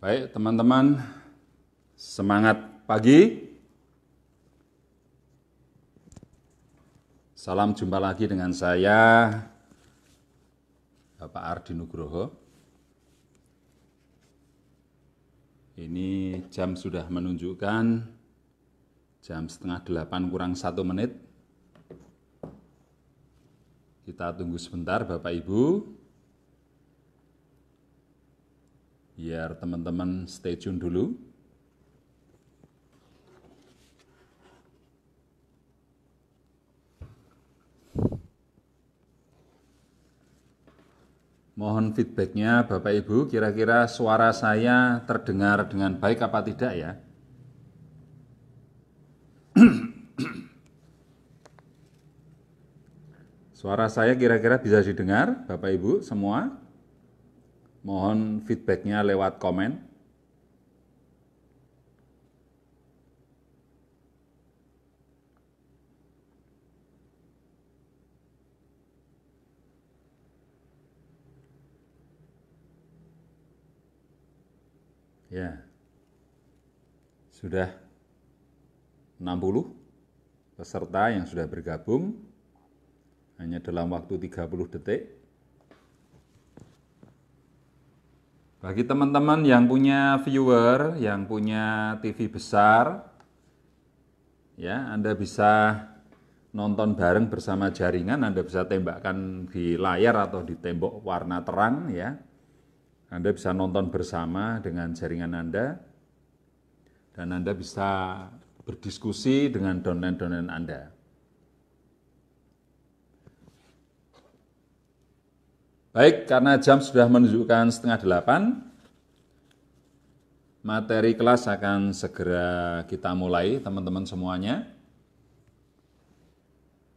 Baik, teman-teman, semangat pagi. Salam jumpa lagi dengan saya, Bapak Ardi Nugroho. Ini jam sudah menunjukkan jam setengah delapan kurang satu menit. Kita tunggu sebentar Bapak Ibu. Biar teman-teman stay tune dulu. Mohon feedbacknya Bapak Ibu, kira-kira suara saya terdengar dengan baik apa tidak ya? suara saya kira-kira bisa didengar Bapak Ibu semua? Mohon feedbacknya lewat komen. Ya. Sudah 60 peserta yang sudah bergabung hanya dalam waktu 30 detik. Bagi teman-teman yang punya viewer, yang punya TV besar, ya, Anda bisa nonton bareng bersama jaringan, Anda bisa tembakkan di layar atau di tembok warna terang ya. Anda bisa nonton bersama dengan jaringan Anda, dan Anda bisa berdiskusi dengan donen-donen Anda. Baik, karena jam sudah menunjukkan setengah delapan, materi kelas akan segera kita mulai, teman-teman semuanya.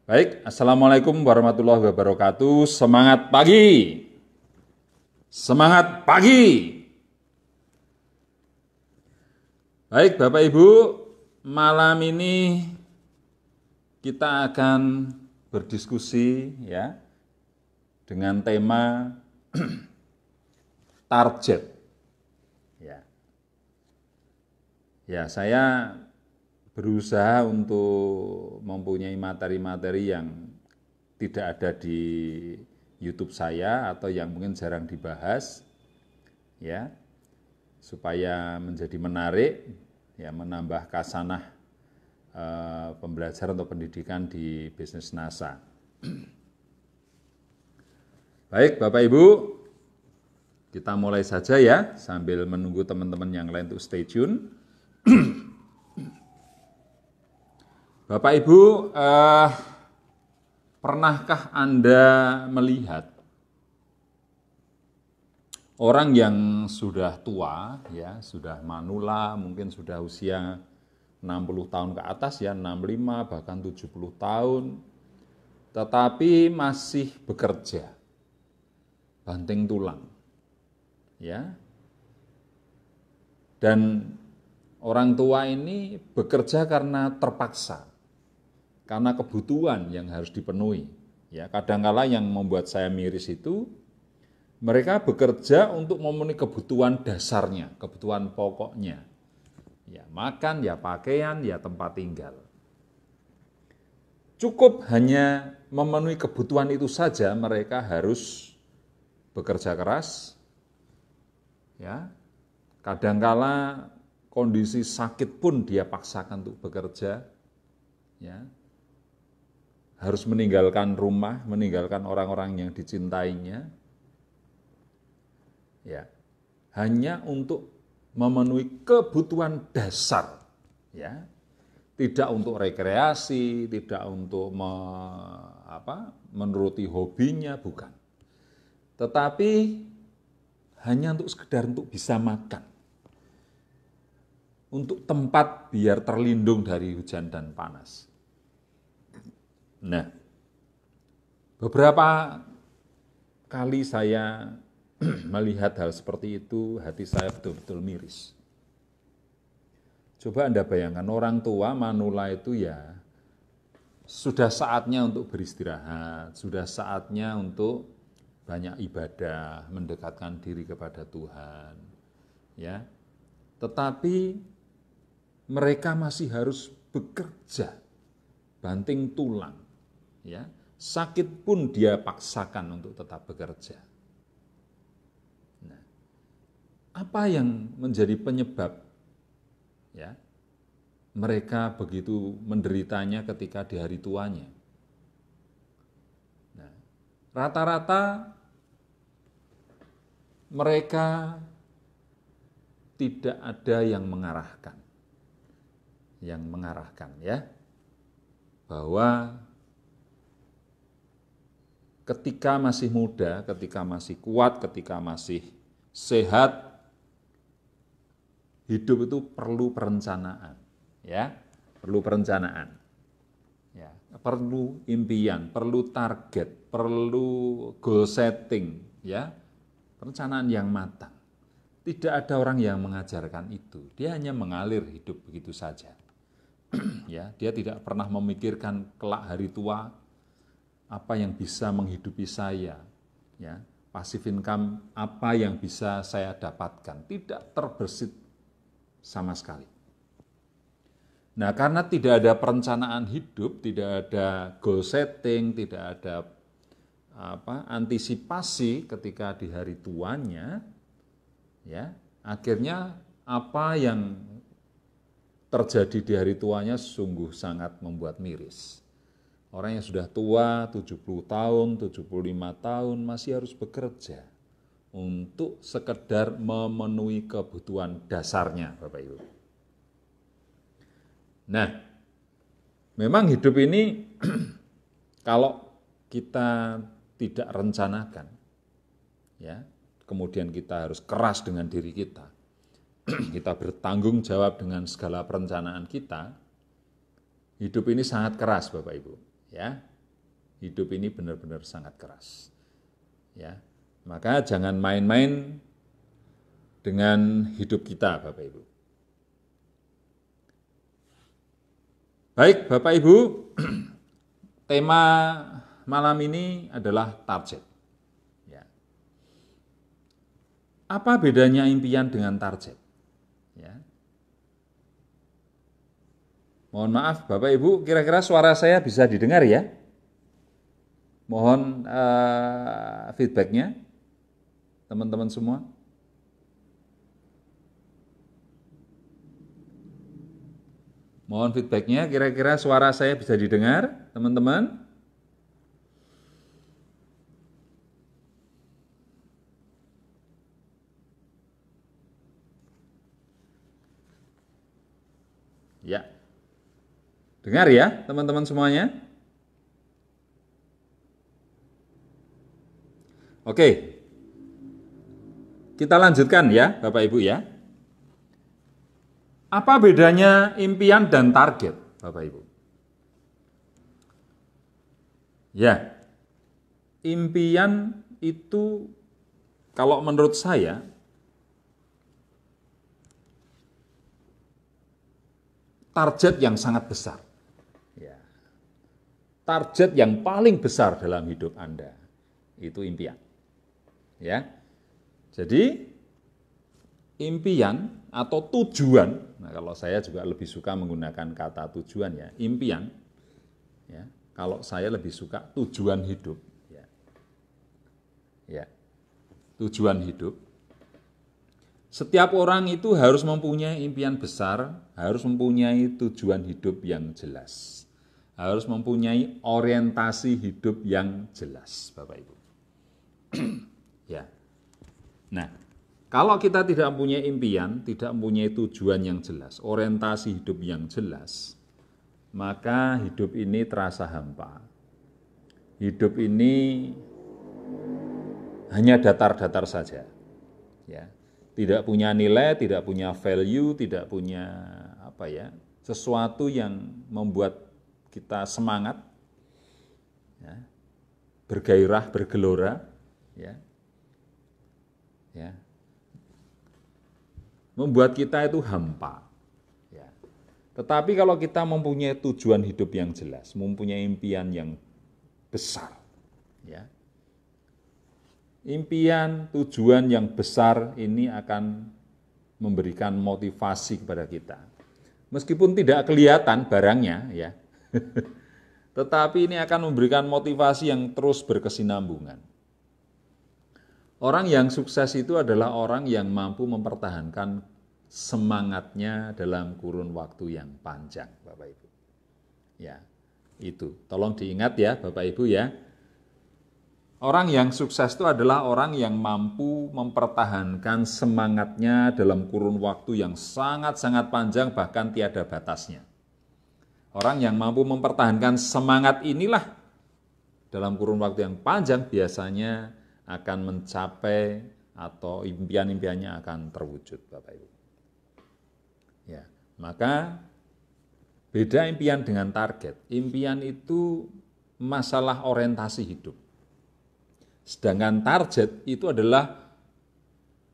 Baik, Assalamualaikum warahmatullahi wabarakatuh. Semangat pagi! Semangat pagi! Baik, Bapak Ibu, malam ini kita akan berdiskusi ya dengan tema target. Ya. Ya, saya berusaha untuk mempunyai materi-materi yang tidak ada di YouTube saya atau yang mungkin jarang dibahas ya supaya menjadi menarik ya menambah kasanah e, pembelajaran atau pendidikan di bisnis NASA. Baik, Bapak Ibu, kita mulai saja ya sambil menunggu teman-teman yang lain untuk stay tune. Bapak Ibu, eh, Pernahkah Anda melihat orang yang sudah tua ya, sudah manula, mungkin sudah usia 60 tahun ke atas ya, 65 bahkan 70 tahun tetapi masih bekerja. Banting tulang. Ya. Dan orang tua ini bekerja karena terpaksa karena kebutuhan yang harus dipenuhi. Ya, kadangkala yang membuat saya miris itu mereka bekerja untuk memenuhi kebutuhan dasarnya, kebutuhan pokoknya. Ya, makan, ya pakaian, ya tempat tinggal. Cukup hanya memenuhi kebutuhan itu saja mereka harus bekerja keras. Ya. Kadangkala kondisi sakit pun dia paksakan untuk bekerja. Ya harus meninggalkan rumah, meninggalkan orang-orang yang dicintainya, ya hanya untuk memenuhi kebutuhan dasar, ya tidak untuk rekreasi, tidak untuk me, apa, menuruti hobinya, bukan. Tetapi hanya untuk sekedar untuk bisa makan, untuk tempat biar terlindung dari hujan dan panas. Nah, beberapa kali saya melihat hal seperti itu, hati saya betul-betul miris. Coba Anda bayangkan, orang tua manula itu ya sudah saatnya untuk beristirahat, sudah saatnya untuk banyak ibadah, mendekatkan diri kepada Tuhan. Ya. Tetapi mereka masih harus bekerja banting tulang ya sakit pun dia paksakan untuk tetap bekerja. Nah, apa yang menjadi penyebab ya mereka begitu menderitanya ketika di hari tuanya? rata nah, rata-rata mereka tidak ada yang mengarahkan, yang mengarahkan ya bahwa ketika masih muda, ketika masih kuat, ketika masih sehat, hidup itu perlu perencanaan, ya, perlu perencanaan, ya, perlu impian, perlu target, perlu goal setting, ya, perencanaan yang matang. Tidak ada orang yang mengajarkan itu. Dia hanya mengalir hidup begitu saja. ya, dia tidak pernah memikirkan kelak hari tua apa yang bisa menghidupi saya, ya, pasif income apa yang bisa saya dapatkan, tidak terbersit sama sekali. Nah, karena tidak ada perencanaan hidup, tidak ada goal setting, tidak ada apa antisipasi ketika di hari tuanya, ya, akhirnya apa yang terjadi di hari tuanya sungguh sangat membuat miris. Orang yang sudah tua, 70 tahun, 75 tahun masih harus bekerja untuk sekedar memenuhi kebutuhan dasarnya, Bapak Ibu. Nah, memang hidup ini kalau kita tidak rencanakan ya, kemudian kita harus keras dengan diri kita. kita bertanggung jawab dengan segala perencanaan kita. Hidup ini sangat keras, Bapak Ibu ya hidup ini benar-benar sangat keras ya maka jangan main-main dengan hidup kita Bapak Ibu Baik, Bapak Ibu, tema malam ini adalah target. Ya. Apa bedanya impian dengan target? Mohon maaf Bapak Ibu, kira-kira suara saya bisa didengar ya? Mohon uh, feedbacknya, teman-teman semua. Mohon feedbacknya, kira-kira suara saya bisa didengar, teman-teman? Dengar ya, teman-teman semuanya. Oke. Kita lanjutkan ya, Bapak Ibu ya. Apa bedanya impian dan target, Bapak Ibu? Ya. Impian itu kalau menurut saya target yang sangat besar target yang paling besar dalam hidup Anda. Itu impian. Ya. Jadi impian atau tujuan, nah kalau saya juga lebih suka menggunakan kata tujuan ya, impian. Ya, kalau saya lebih suka tujuan hidup. Ya. ya. Tujuan hidup. Setiap orang itu harus mempunyai impian besar, harus mempunyai tujuan hidup yang jelas harus mempunyai orientasi hidup yang jelas, Bapak Ibu. ya. Nah, kalau kita tidak mempunyai impian, tidak mempunyai tujuan yang jelas, orientasi hidup yang jelas, maka hidup ini terasa hampa. Hidup ini hanya datar-datar saja. Ya. Tidak punya nilai, tidak punya value, tidak punya apa ya, sesuatu yang membuat kita semangat, ya, bergairah, bergelora, ya, ya, membuat kita itu hampa. Ya. Tetapi kalau kita mempunyai tujuan hidup yang jelas, mempunyai impian yang besar, ya, impian, tujuan yang besar ini akan memberikan motivasi kepada kita. Meskipun tidak kelihatan barangnya, ya, Tetapi ini akan memberikan motivasi yang terus berkesinambungan. Orang yang sukses itu adalah orang yang mampu mempertahankan semangatnya dalam kurun waktu yang panjang, Bapak Ibu. Ya, itu. Tolong diingat ya, Bapak Ibu ya. Orang yang sukses itu adalah orang yang mampu mempertahankan semangatnya dalam kurun waktu yang sangat-sangat panjang bahkan tiada batasnya. Orang yang mampu mempertahankan semangat inilah dalam kurun waktu yang panjang biasanya akan mencapai atau impian-impiannya akan terwujud, Bapak Ibu. Ya, maka beda impian dengan target. Impian itu masalah orientasi hidup. Sedangkan target itu adalah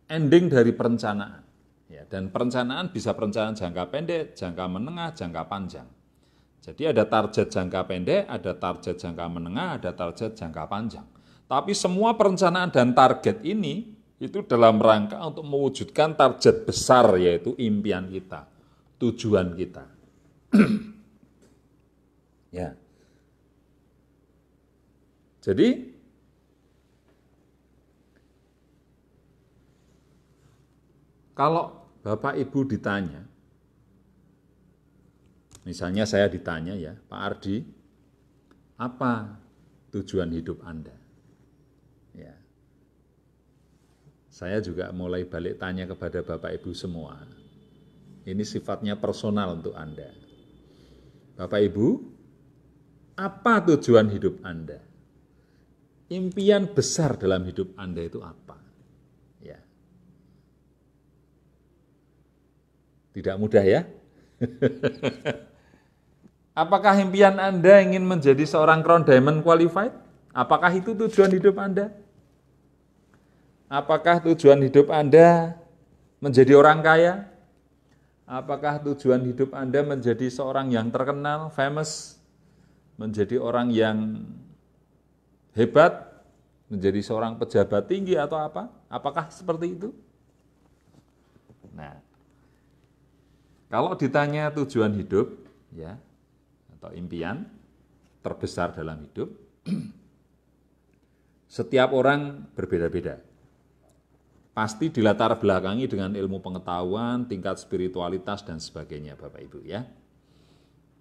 ending dari perencanaan. Ya, dan perencanaan bisa perencanaan jangka pendek, jangka menengah, jangka panjang. Jadi ada target jangka pendek, ada target jangka menengah, ada target jangka panjang. Tapi semua perencanaan dan target ini itu dalam rangka untuk mewujudkan target besar yaitu impian kita, tujuan kita. ya. Jadi kalau Bapak Ibu ditanya, Misalnya saya ditanya ya, Pak Ardi, apa tujuan hidup Anda? Ya. Saya juga mulai balik tanya kepada Bapak Ibu semua. Ini sifatnya personal untuk Anda. Bapak Ibu, apa tujuan hidup Anda? Impian besar dalam hidup Anda itu apa? Ya. Tidak mudah ya. Apakah impian Anda ingin menjadi seorang crown diamond qualified? Apakah itu tujuan hidup Anda? Apakah tujuan hidup Anda menjadi orang kaya? Apakah tujuan hidup Anda menjadi seorang yang terkenal, famous, menjadi orang yang hebat, menjadi seorang pejabat tinggi atau apa? Apakah seperti itu? Nah, kalau ditanya tujuan hidup, ya, atau impian terbesar dalam hidup. Setiap orang berbeda-beda. Pasti dilatar belakangi dengan ilmu pengetahuan, tingkat spiritualitas, dan sebagainya Bapak Ibu ya.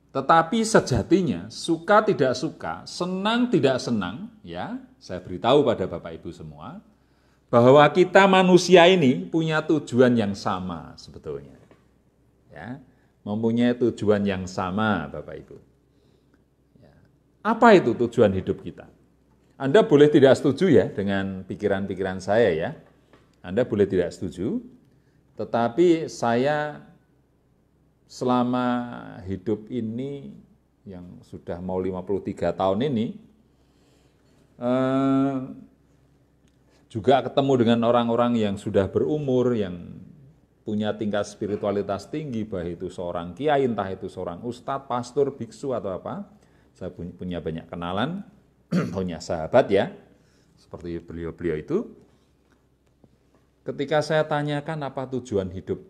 Tetapi sejatinya suka tidak suka, senang tidak senang, ya, saya beritahu pada Bapak Ibu semua bahwa kita manusia ini punya tujuan yang sama sebetulnya. Ya, mempunyai tujuan yang sama Bapak Ibu. Apa itu tujuan hidup kita? Anda boleh tidak setuju ya dengan pikiran-pikiran saya ya. Anda boleh tidak setuju, tetapi saya selama hidup ini yang sudah mau 53 tahun ini eh, juga ketemu dengan orang-orang yang sudah berumur yang punya tingkat spiritualitas tinggi, baik itu seorang kiai, entah itu seorang ustadz, pastor, biksu atau apa saya punya banyak kenalan, punya sahabat ya, seperti beliau-beliau itu. Ketika saya tanyakan apa tujuan hidup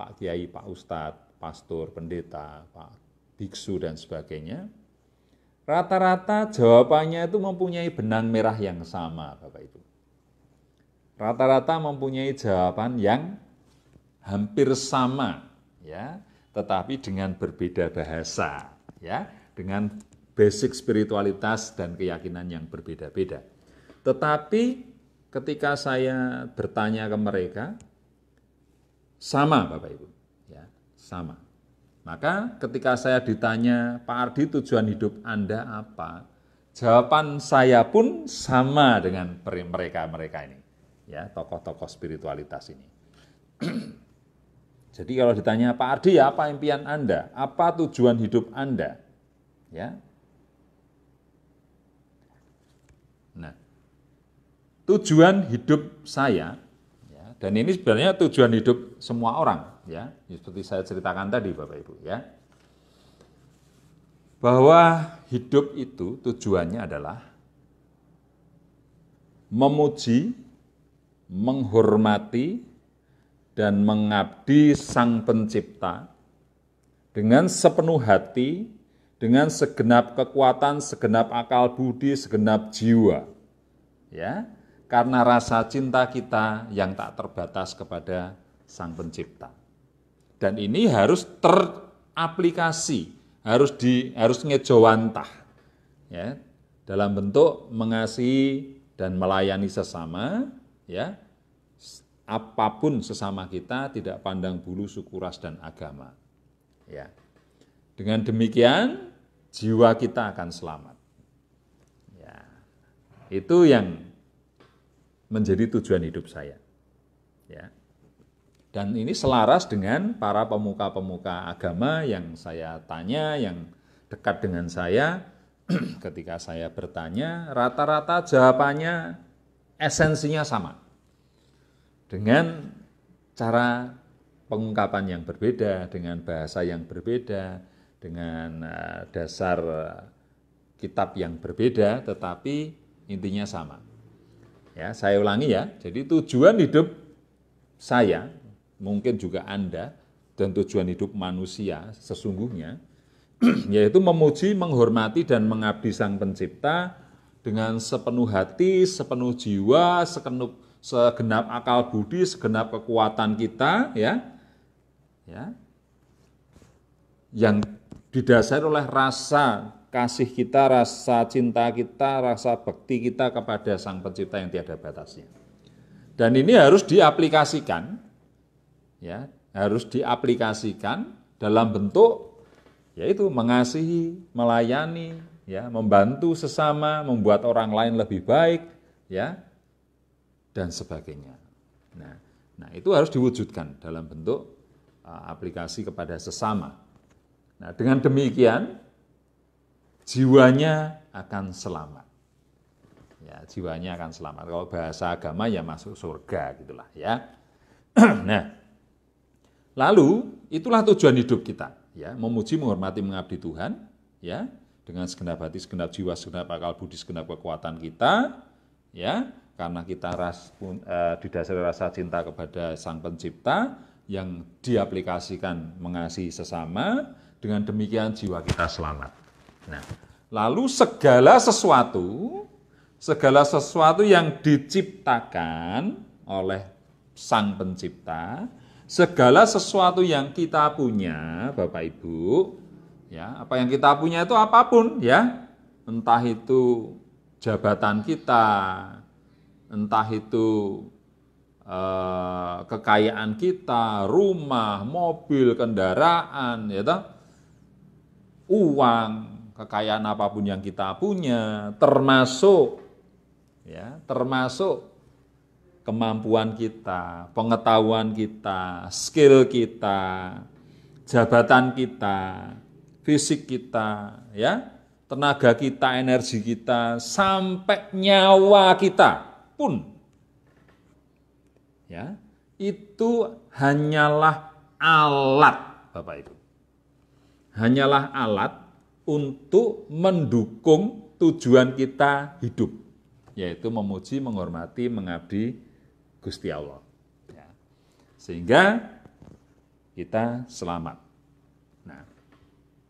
Pak Kiai, Pak Ustadz, Pastor, Pendeta, Pak Biksu, dan sebagainya, rata-rata jawabannya itu mempunyai benang merah yang sama, Bapak Ibu. Rata-rata mempunyai jawaban yang hampir sama, ya, tetapi dengan berbeda bahasa, ya dengan basic spiritualitas dan keyakinan yang berbeda-beda. Tetapi ketika saya bertanya ke mereka, sama Bapak Ibu, ya sama. Maka ketika saya ditanya, Pak Ardi tujuan hidup Anda apa? Jawaban saya pun sama dengan mereka-mereka ini, ya tokoh-tokoh spiritualitas ini. Jadi kalau ditanya Pak Ardi ya apa impian Anda? Apa tujuan hidup Anda? ya. Nah, tujuan hidup saya ya, dan ini sebenarnya tujuan hidup semua orang ya. ya, seperti saya ceritakan tadi Bapak Ibu ya. Bahwa hidup itu tujuannya adalah memuji, menghormati, dan mengabdi Sang Pencipta dengan sepenuh hati, dengan segenap kekuatan, segenap akal budi, segenap jiwa. Ya, karena rasa cinta kita yang tak terbatas kepada Sang Pencipta. Dan ini harus teraplikasi, harus di harus ngejowantah. Ya, dalam bentuk mengasihi dan melayani sesama, ya. Apapun sesama kita tidak pandang bulu suku ras dan agama. Ya. Dengan demikian jiwa kita akan selamat. Ya. Itu yang menjadi tujuan hidup saya. Ya. Dan ini selaras dengan para pemuka-pemuka agama yang saya tanya, yang dekat dengan saya, ketika saya bertanya, rata-rata jawabannya esensinya sama. Dengan cara pengungkapan yang berbeda, dengan bahasa yang berbeda, dengan eh, dasar eh, kitab yang berbeda tetapi intinya sama. Ya, saya ulangi ya. Jadi tujuan hidup saya, mungkin juga Anda dan tujuan hidup manusia sesungguhnya yaitu memuji, menghormati dan mengabdi Sang Pencipta dengan sepenuh hati, sepenuh jiwa, sekenup segenap akal budi, segenap kekuatan kita ya. Ya. Yang didasari oleh rasa kasih kita, rasa cinta kita, rasa bakti kita kepada Sang Pencipta yang tiada batasnya. Dan ini harus diaplikasikan, ya, harus diaplikasikan dalam bentuk yaitu mengasihi, melayani, ya, membantu sesama, membuat orang lain lebih baik, ya, dan sebagainya. Nah, nah itu harus diwujudkan dalam bentuk uh, aplikasi kepada sesama Nah, dengan demikian jiwanya akan selamat. Ya, jiwanya akan selamat. Kalau bahasa agama ya masuk surga gitulah ya. nah, lalu itulah tujuan hidup kita, ya, memuji, menghormati, mengabdi Tuhan, ya, dengan segenap hati, segenap jiwa, segenap akal budi, segenap kekuatan kita, ya, karena kita ras, eh, didasari rasa cinta kepada Sang Pencipta yang diaplikasikan mengasihi sesama, dengan demikian jiwa kita selamat. Nah, lalu segala sesuatu, segala sesuatu yang diciptakan oleh Sang Pencipta, segala sesuatu yang kita punya, Bapak Ibu, ya, apa yang kita punya itu apapun, ya. Entah itu jabatan kita, entah itu eh, kekayaan kita, rumah, mobil, kendaraan, ya toh? uang, kekayaan apapun yang kita punya, termasuk ya, termasuk kemampuan kita, pengetahuan kita, skill kita, jabatan kita, fisik kita, ya, tenaga kita, energi kita, sampai nyawa kita pun ya, itu hanyalah alat Bapak Ibu hanyalah alat untuk mendukung tujuan kita hidup, yaitu memuji, menghormati, mengabdi Gusti Allah. Ya. Sehingga kita selamat. Nah,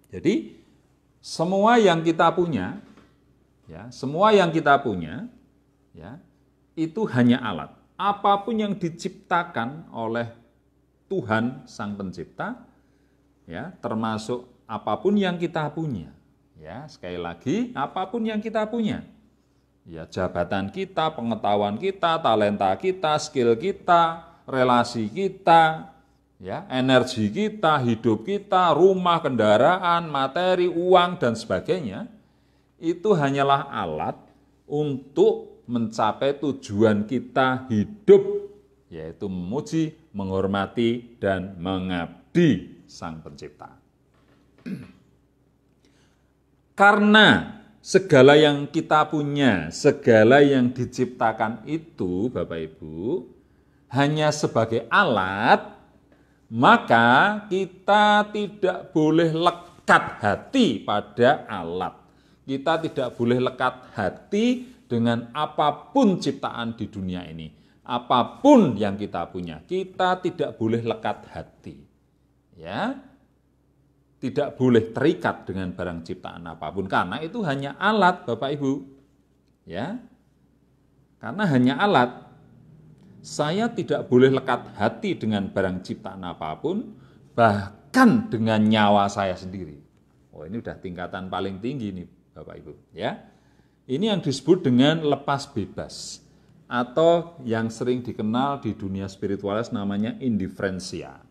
jadi semua yang kita punya, ya, semua yang kita punya, ya, itu hanya alat. Apapun yang diciptakan oleh Tuhan Sang Pencipta, ya, termasuk apapun yang kita punya. Ya, sekali lagi, apapun yang kita punya. Ya, jabatan kita, pengetahuan kita, talenta kita, skill kita, relasi kita, ya, energi kita, hidup kita, rumah, kendaraan, materi, uang dan sebagainya, itu hanyalah alat untuk mencapai tujuan kita hidup yaitu memuji, menghormati dan mengabdi Sang Pencipta. Karena segala yang kita punya, segala yang diciptakan itu, Bapak Ibu, hanya sebagai alat, maka kita tidak boleh lekat hati pada alat. Kita tidak boleh lekat hati dengan apapun ciptaan di dunia ini. Apapun yang kita punya, kita tidak boleh lekat hati. Ya, tidak boleh terikat dengan barang ciptaan apapun karena itu hanya alat Bapak Ibu. Ya. Karena hanya alat. Saya tidak boleh lekat hati dengan barang ciptaan apapun bahkan dengan nyawa saya sendiri. Oh, ini udah tingkatan paling tinggi nih Bapak Ibu, ya. Ini yang disebut dengan lepas bebas atau yang sering dikenal di dunia spiritualis namanya indiferensia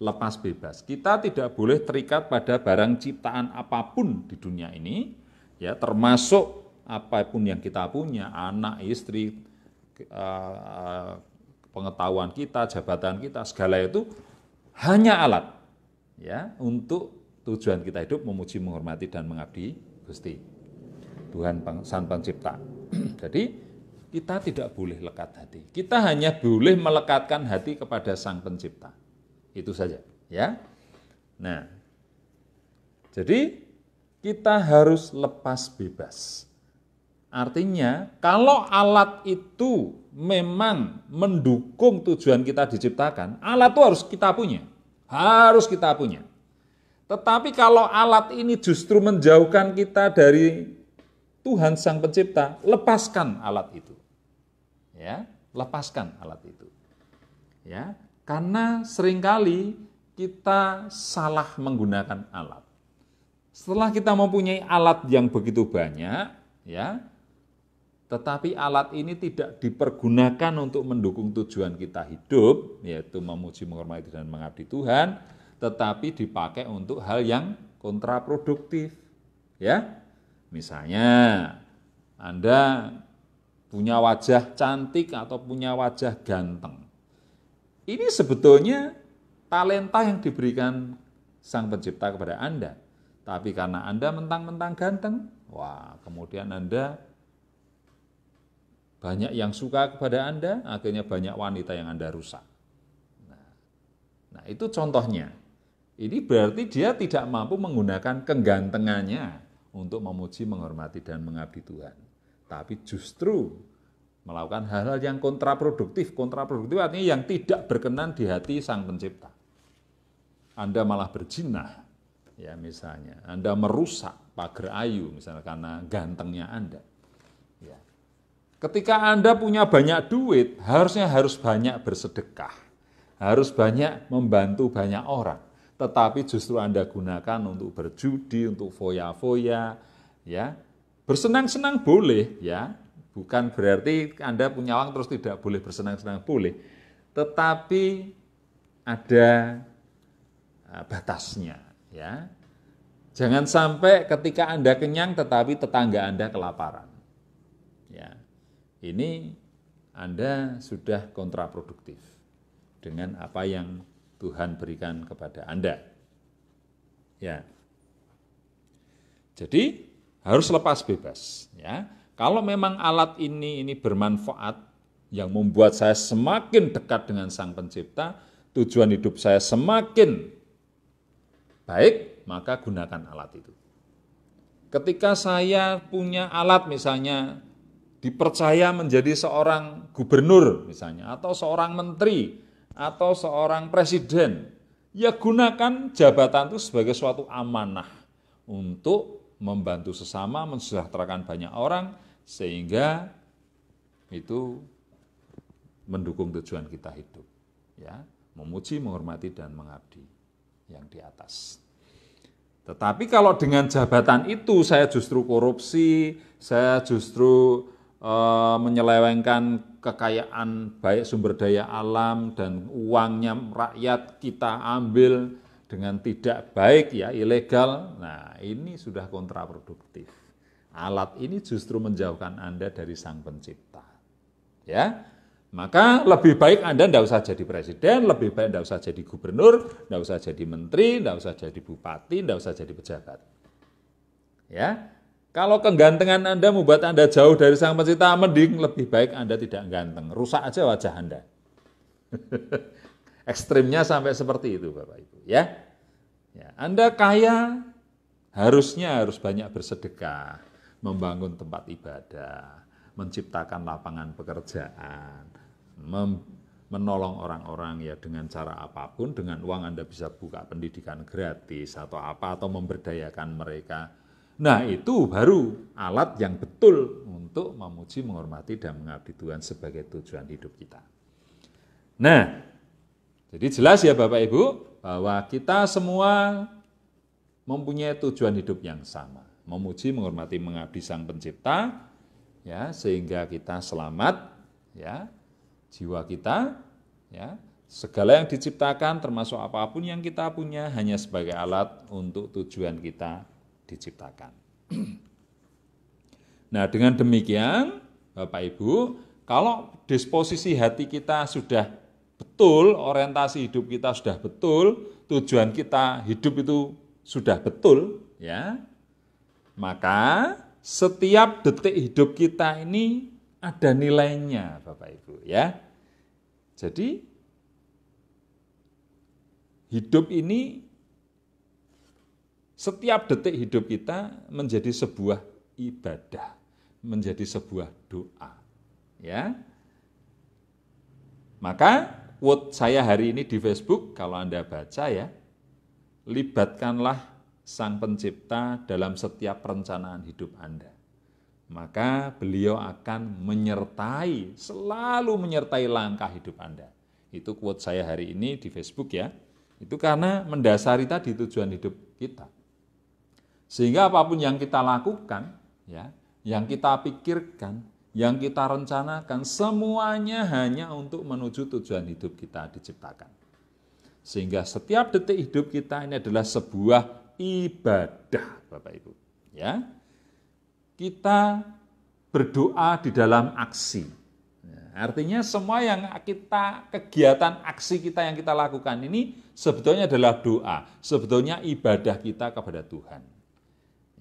lepas bebas. Kita tidak boleh terikat pada barang ciptaan apapun di dunia ini, ya termasuk apapun yang kita punya, anak, istri, eh, pengetahuan kita, jabatan kita, segala itu hanya alat ya untuk tujuan kita hidup memuji, menghormati dan mengabdi Gusti Tuhan Sang Pencipta. Jadi kita tidak boleh lekat hati. Kita hanya boleh melekatkan hati kepada Sang Pencipta. Itu saja, ya. Nah, jadi kita harus lepas bebas. Artinya, kalau alat itu memang mendukung tujuan kita diciptakan, alat itu harus kita punya. Harus kita punya. Tetapi kalau alat ini justru menjauhkan kita dari Tuhan Sang Pencipta, lepaskan alat itu. Ya, lepaskan alat itu. Ya, karena seringkali kita salah menggunakan alat. Setelah kita mempunyai alat yang begitu banyak, ya, tetapi alat ini tidak dipergunakan untuk mendukung tujuan kita hidup, yaitu memuji, menghormati, dan mengabdi Tuhan, tetapi dipakai untuk hal yang kontraproduktif. Ya, misalnya Anda punya wajah cantik atau punya wajah ganteng. Ini sebetulnya talenta yang diberikan sang pencipta kepada Anda. Tapi karena Anda mentang-mentang ganteng, wah kemudian Anda banyak yang suka kepada Anda, akhirnya banyak wanita yang Anda rusak. Nah, nah itu contohnya. Ini berarti dia tidak mampu menggunakan kegantengannya untuk memuji, menghormati, dan mengabdi Tuhan. Tapi justru melakukan hal-hal yang kontraproduktif. Kontraproduktif artinya yang tidak berkenan di hati Sang Pencipta. Anda malah berjinah, ya misalnya. Anda merusak pagar ayu misalnya karena gantengnya Anda. Ya. Ketika Anda punya banyak duit, harusnya harus banyak bersedekah. Harus banyak membantu banyak orang. Tetapi justru Anda gunakan untuk berjudi, untuk foya-foya, ya. Bersenang-senang boleh, ya Bukan berarti Anda punya uang terus tidak boleh bersenang-senang, boleh. Tetapi ada eh, batasnya, ya. Jangan sampai ketika Anda kenyang tetapi tetangga Anda kelaparan. Ya. Ini Anda sudah kontraproduktif dengan apa yang Tuhan berikan kepada Anda. Ya. Jadi harus lepas bebas, ya. Kalau memang alat ini ini bermanfaat yang membuat saya semakin dekat dengan Sang Pencipta, tujuan hidup saya semakin baik, maka gunakan alat itu. Ketika saya punya alat misalnya dipercaya menjadi seorang gubernur misalnya atau seorang menteri atau seorang presiden, ya gunakan jabatan itu sebagai suatu amanah untuk membantu sesama, mensejahterakan banyak orang, sehingga itu mendukung tujuan kita hidup. Ya, memuji, menghormati, dan mengabdi yang di atas. Tetapi kalau dengan jabatan itu saya justru korupsi, saya justru e, menyelewengkan kekayaan baik sumber daya alam dan uangnya rakyat kita ambil dengan tidak baik ya ilegal. Nah, ini sudah kontraproduktif. Alat ini justru menjauhkan Anda dari Sang Pencipta. Ya. Maka lebih baik Anda tidak usah jadi presiden, lebih baik tidak usah jadi gubernur, tidak usah jadi menteri, tidak usah jadi bupati, tidak usah jadi pejabat. Ya, kalau kegantengan Anda membuat Anda jauh dari Sang Pencipta, mending lebih baik Anda tidak ganteng, rusak aja wajah Anda. Ekstrimnya sampai seperti itu Bapak Ibu ya. ya Anda kaya harusnya harus banyak bersedekah, membangun tempat ibadah, menciptakan lapangan pekerjaan, menolong orang-orang ya dengan cara apapun, dengan uang Anda bisa buka pendidikan gratis atau apa, atau memberdayakan mereka. Nah itu baru alat yang betul untuk memuji, menghormati, dan mengabdi Tuhan sebagai tujuan hidup kita. Nah, jadi jelas ya Bapak Ibu bahwa kita semua mempunyai tujuan hidup yang sama, memuji, menghormati, mengabdi Sang Pencipta ya sehingga kita selamat ya jiwa kita ya segala yang diciptakan termasuk apapun yang kita punya hanya sebagai alat untuk tujuan kita diciptakan. Nah, dengan demikian Bapak Ibu, kalau disposisi hati kita sudah betul, orientasi hidup kita sudah betul, tujuan kita hidup itu sudah betul, ya. Maka setiap detik hidup kita ini ada nilainya, Bapak Ibu, ya. Jadi hidup ini setiap detik hidup kita menjadi sebuah ibadah, menjadi sebuah doa, ya. Maka quote saya hari ini di Facebook, kalau Anda baca ya, libatkanlah Sang Pencipta dalam setiap perencanaan hidup Anda. Maka beliau akan menyertai, selalu menyertai langkah hidup Anda. Itu quote saya hari ini di Facebook ya. Itu karena mendasari tadi tujuan hidup kita. Sehingga apapun yang kita lakukan, ya, yang kita pikirkan, yang kita rencanakan semuanya hanya untuk menuju tujuan hidup kita diciptakan. Sehingga setiap detik hidup kita ini adalah sebuah ibadah, Bapak Ibu. Ya. Kita berdoa di dalam aksi. Ya, artinya semua yang kita kegiatan aksi kita yang kita lakukan ini sebetulnya adalah doa, sebetulnya ibadah kita kepada Tuhan.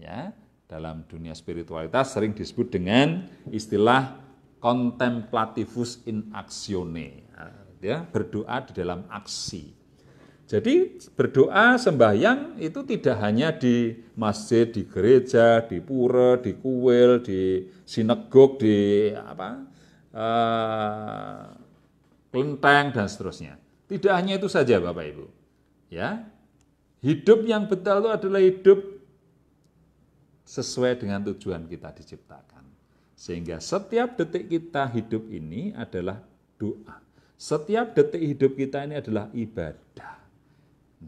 Ya dalam dunia spiritualitas sering disebut dengan istilah contemplativus in actione, nah, ya, berdoa di dalam aksi. Jadi berdoa sembahyang itu tidak hanya di masjid, di gereja, di pura, di kuil, di sinagog, di apa uh, kelenteng dan seterusnya. Tidak hanya itu saja Bapak Ibu. Ya. Hidup yang betul itu adalah hidup sesuai dengan tujuan kita diciptakan. Sehingga setiap detik kita hidup ini adalah doa. Setiap detik hidup kita ini adalah ibadah.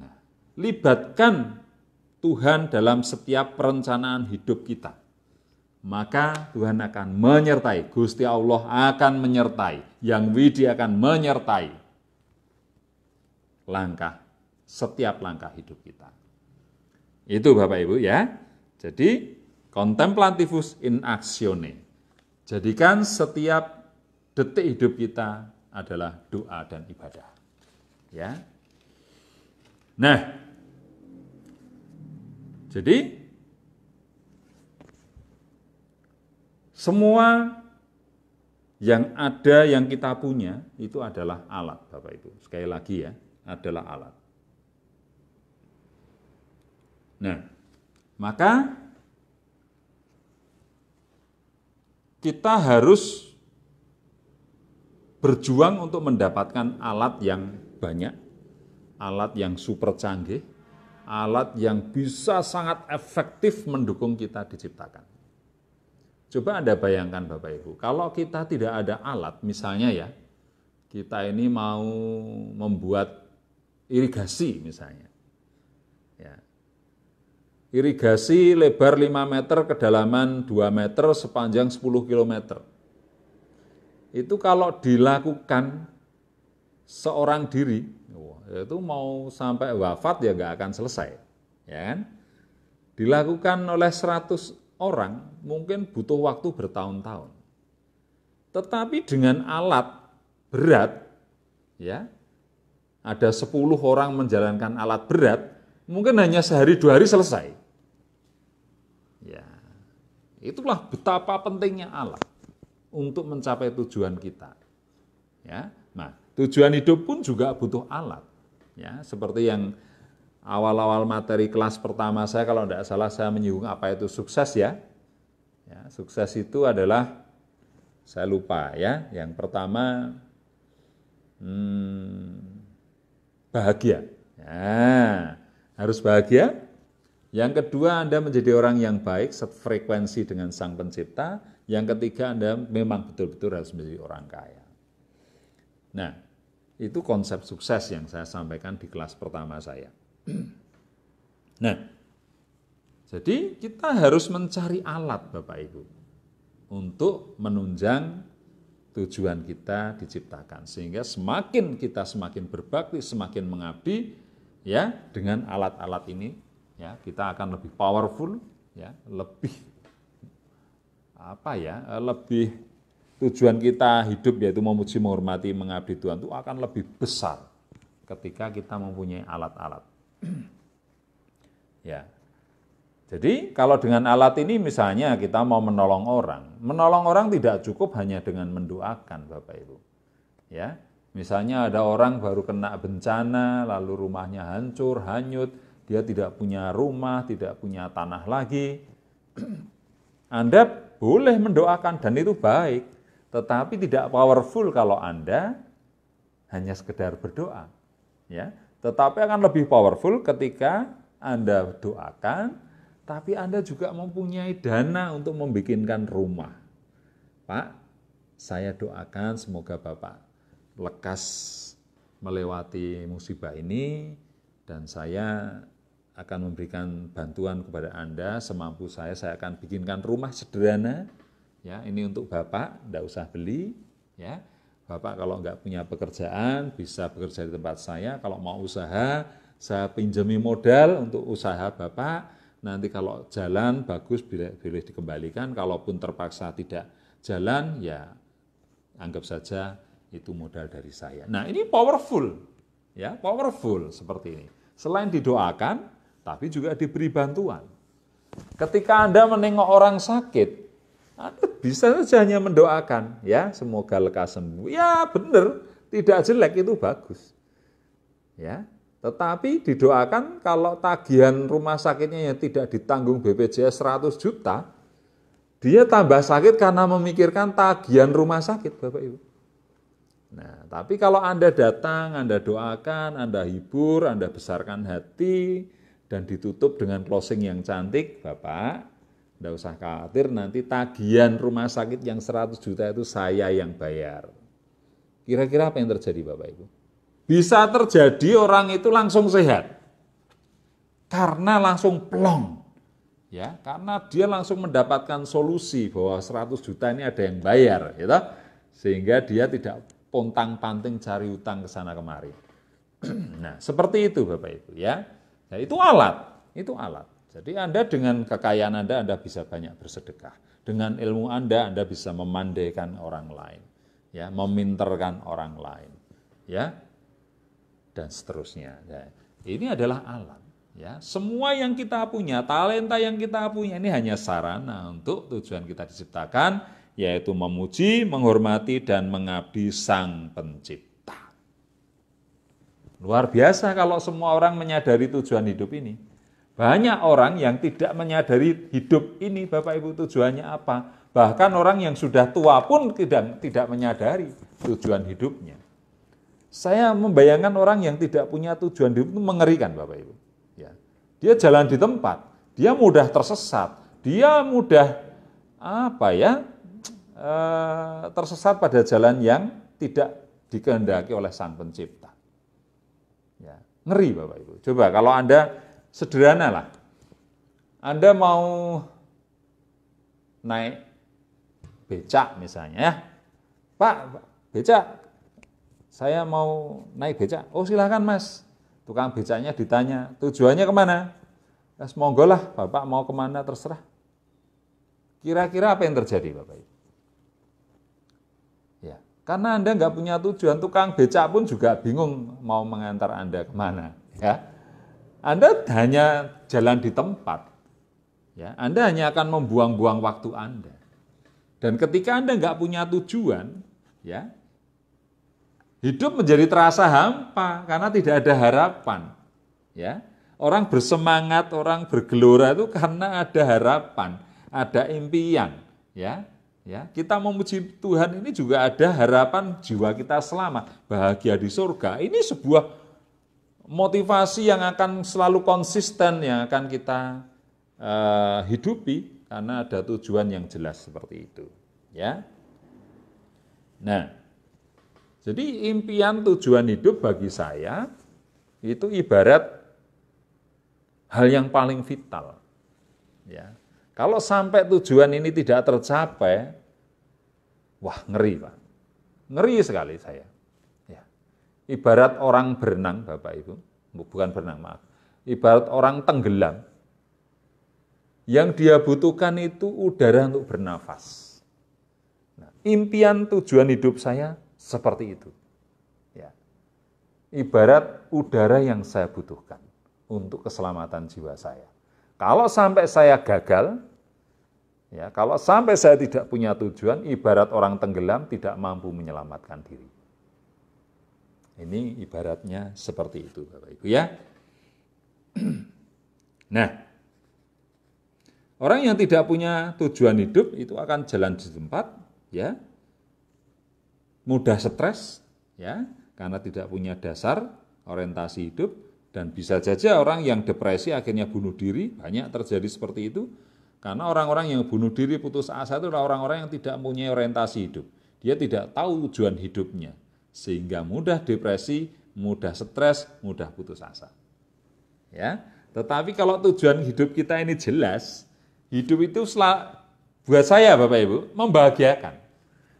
Nah, libatkan Tuhan dalam setiap perencanaan hidup kita. Maka Tuhan akan menyertai, Gusti Allah akan menyertai, yang widi akan menyertai langkah, setiap langkah hidup kita. Itu Bapak Ibu ya. Jadi Contemplativus in actione. Jadikan setiap detik hidup kita adalah doa dan ibadah. Ya. Nah, jadi semua yang ada yang kita punya itu adalah alat, Bapak Ibu. Sekali lagi ya, adalah alat. Nah, maka kita harus berjuang untuk mendapatkan alat yang banyak, alat yang super canggih, alat yang bisa sangat efektif mendukung kita diciptakan. Coba Anda bayangkan Bapak Ibu, kalau kita tidak ada alat, misalnya ya, kita ini mau membuat irigasi misalnya irigasi lebar 5 meter, kedalaman 2 meter, sepanjang 10 km. Itu kalau dilakukan seorang diri, itu mau sampai wafat ya nggak akan selesai. Ya kan? Dilakukan oleh 100 orang mungkin butuh waktu bertahun-tahun. Tetapi dengan alat berat, ya ada 10 orang menjalankan alat berat, mungkin hanya sehari dua hari selesai. Ya, itulah betapa pentingnya alat untuk mencapai tujuan kita. Ya, nah tujuan hidup pun juga butuh alat. Ya, seperti yang awal-awal materi kelas pertama saya kalau tidak salah saya menyinggung apa itu sukses ya. ya. Sukses itu adalah saya lupa ya. Yang pertama hmm, bahagia. Nah, harus bahagia. Yang kedua, Anda menjadi orang yang baik, sefrekuensi dengan Sang Pencipta. Yang ketiga, Anda memang betul-betul harus menjadi orang kaya. Nah, itu konsep sukses yang saya sampaikan di kelas pertama saya. Nah, jadi kita harus mencari alat Bapak Ibu untuk menunjang tujuan kita diciptakan sehingga semakin kita semakin berbakti, semakin mengabdi, ya dengan alat-alat ini ya kita akan lebih powerful ya lebih apa ya eh, lebih tujuan kita hidup yaitu memuji menghormati mengabdi Tuhan itu akan lebih besar ketika kita mempunyai alat-alat ya jadi kalau dengan alat ini misalnya kita mau menolong orang, menolong orang tidak cukup hanya dengan mendoakan Bapak Ibu. Ya. Misalnya ada orang baru kena bencana, lalu rumahnya hancur, hanyut, dia tidak punya rumah, tidak punya tanah lagi. Anda boleh mendoakan dan itu baik, tetapi tidak powerful kalau Anda hanya sekedar berdoa. Ya, tetapi akan lebih powerful ketika Anda doakan, tapi Anda juga mempunyai dana untuk membikinkan rumah. Pak, saya doakan semoga Bapak lekas melewati musibah ini dan saya akan memberikan bantuan kepada Anda semampu saya saya akan bikinkan rumah sederhana ya ini untuk Bapak tidak usah beli ya Bapak kalau nggak punya pekerjaan bisa bekerja di tempat saya kalau mau usaha saya pinjami modal untuk usaha Bapak nanti kalau jalan bagus boleh, boleh dikembalikan kalaupun terpaksa tidak jalan ya anggap saja itu modal dari saya. Nah, ini powerful. Ya, powerful seperti ini. Selain didoakan, tapi juga diberi bantuan. Ketika Anda menengok orang sakit, Anda bisa saja hanya mendoakan, ya, semoga lekas sembuh. Ya, benar, tidak jelek itu bagus. Ya, tetapi didoakan kalau tagihan rumah sakitnya yang tidak ditanggung BPJS 100 juta, dia tambah sakit karena memikirkan tagihan rumah sakit, Bapak Ibu. Tapi kalau Anda datang, Anda doakan, Anda hibur, Anda besarkan hati, dan ditutup dengan closing yang cantik, Bapak, tidak usah khawatir nanti tagihan rumah sakit yang 100 juta itu saya yang bayar. Kira-kira apa yang terjadi Bapak Ibu? Bisa terjadi orang itu langsung sehat. Karena langsung plong. Ya, karena dia langsung mendapatkan solusi bahwa 100 juta ini ada yang bayar, gitu. Sehingga dia tidak pontang-panting cari utang ke sana kemari. nah, seperti itu Bapak Ibu ya. Nah, itu alat, itu alat. Jadi Anda dengan kekayaan Anda, Anda bisa banyak bersedekah. Dengan ilmu Anda, Anda bisa memandaikan orang lain, ya, meminterkan orang lain, ya, dan seterusnya. Ya. Ini adalah alat. Ya, semua yang kita punya, talenta yang kita punya ini hanya sarana untuk tujuan kita diciptakan yaitu memuji, menghormati, dan mengabdi Sang Pencipta. Luar biasa kalau semua orang menyadari tujuan hidup ini. Banyak orang yang tidak menyadari hidup ini, Bapak Ibu, tujuannya apa? Bahkan orang yang sudah tua pun tidak, tidak menyadari tujuan hidupnya. Saya membayangkan orang yang tidak punya tujuan hidup itu mengerikan, Bapak Ibu. Ya. Dia jalan di tempat, dia mudah tersesat, dia mudah apa ya? Eh, tersesat pada jalan yang tidak dikehendaki oleh Sang Pencipta. Ya, ngeri Bapak Ibu. Coba kalau Anda sederhana lah. Anda mau naik becak misalnya ya. Pak, becak. Saya mau naik becak. Oh silahkan mas. Tukang becaknya ditanya, tujuannya kemana? Mas monggo lah, Bapak mau kemana terserah. Kira-kira apa yang terjadi Bapak Ibu? Karena Anda nggak punya tujuan, tukang becak pun juga bingung mau mengantar Anda kemana. Ya. Anda hanya jalan di tempat. Ya, Anda hanya akan membuang-buang waktu Anda. Dan ketika Anda nggak punya tujuan, ya, hidup menjadi terasa hampa karena tidak ada harapan. Ya, orang bersemangat, orang bergelora itu karena ada harapan, ada impian. Ya, Ya, kita memuji Tuhan ini juga ada harapan jiwa kita selamat, bahagia di surga. Ini sebuah motivasi yang akan selalu konsisten yang akan kita uh, hidupi karena ada tujuan yang jelas seperti itu, ya. Nah, jadi impian tujuan hidup bagi saya itu ibarat hal yang paling vital, ya kalau sampai tujuan ini tidak tercapai, wah ngeri Pak. Ngeri sekali saya. Ya. Ibarat orang berenang Bapak Ibu, bukan berenang maaf. Ibarat orang tenggelam. Yang dia butuhkan itu udara untuk bernafas. Nah, impian tujuan hidup saya seperti itu. Ya. Ibarat udara yang saya butuhkan untuk keselamatan jiwa saya. Kalau sampai saya gagal, ya, kalau sampai saya tidak punya tujuan, ibarat orang tenggelam tidak mampu menyelamatkan diri. Ini ibaratnya seperti itu, Bapak Ibu ya. Nah, orang yang tidak punya tujuan hidup itu akan jalan di tempat, ya, mudah stres, ya, karena tidak punya dasar orientasi hidup, dan bisa saja orang yang depresi akhirnya bunuh diri, banyak terjadi seperti itu. Karena orang-orang yang bunuh diri putus asa itu adalah orang-orang yang tidak punya orientasi hidup. Dia tidak tahu tujuan hidupnya. Sehingga mudah depresi, mudah stres, mudah putus asa. Ya. Tetapi kalau tujuan hidup kita ini jelas, hidup itu selalu, buat saya Bapak Ibu membahagiakan.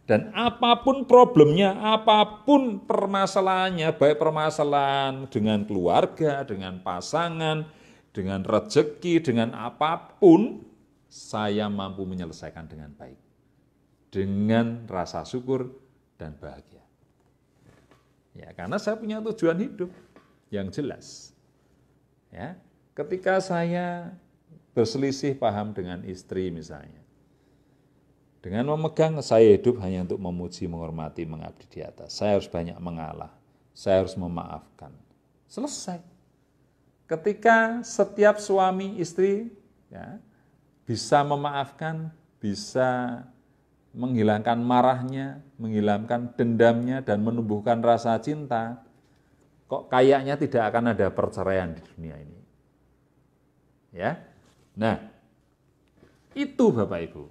Dan apapun problemnya, apapun permasalahannya, baik permasalahan dengan keluarga, dengan pasangan, dengan rezeki, dengan apapun, saya mampu menyelesaikan dengan baik. Dengan rasa syukur dan bahagia. Ya, karena saya punya tujuan hidup yang jelas. Ya, ketika saya berselisih paham dengan istri misalnya, dengan memegang, saya hidup hanya untuk memuji, menghormati, mengabdi di atas. Saya harus banyak mengalah. Saya harus memaafkan. Selesai. Ketika setiap suami istri ya, bisa memaafkan, bisa menghilangkan marahnya, menghilangkan dendamnya, dan menumbuhkan rasa cinta, kok kayaknya tidak akan ada perceraian di dunia ini. Ya, nah itu Bapak Ibu.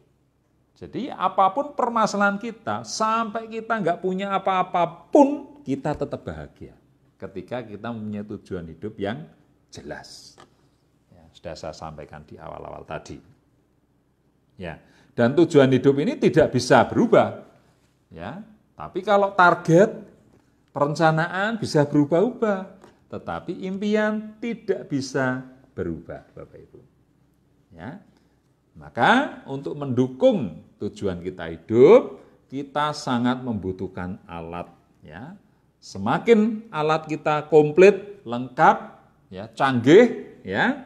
Jadi apapun permasalahan kita, sampai kita nggak punya apa apapun kita tetap bahagia. Ketika kita punya tujuan hidup yang jelas. Ya, sudah saya sampaikan di awal-awal tadi. Ya, dan tujuan hidup ini tidak bisa berubah. Ya, tapi kalau target perencanaan bisa berubah-ubah, tetapi impian tidak bisa berubah, Bapak Ibu. Ya, maka untuk mendukung tujuan kita hidup, kita sangat membutuhkan alat ya. Semakin alat kita komplit, lengkap, ya, canggih, ya,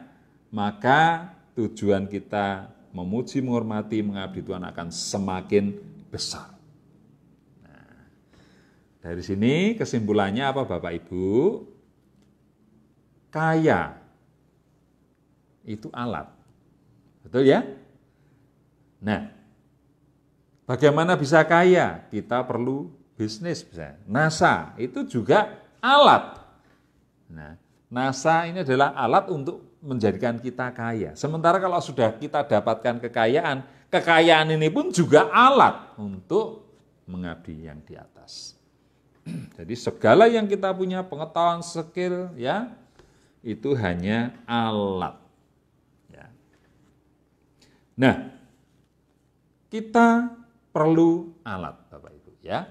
maka tujuan kita memuji, menghormati, mengabdi Tuhan akan semakin besar. Nah, dari sini kesimpulannya apa Bapak Ibu? Kaya itu alat. Betul ya? Nah, Bagaimana bisa kaya? Kita perlu bisnis misalnya. NASA itu juga alat. Nah, NASA ini adalah alat untuk menjadikan kita kaya. Sementara kalau sudah kita dapatkan kekayaan, kekayaan ini pun juga alat untuk mengabdi yang di atas. Jadi segala yang kita punya pengetahuan, skill ya itu hanya alat. Ya. Nah, kita perlu alat Bapak Ibu ya.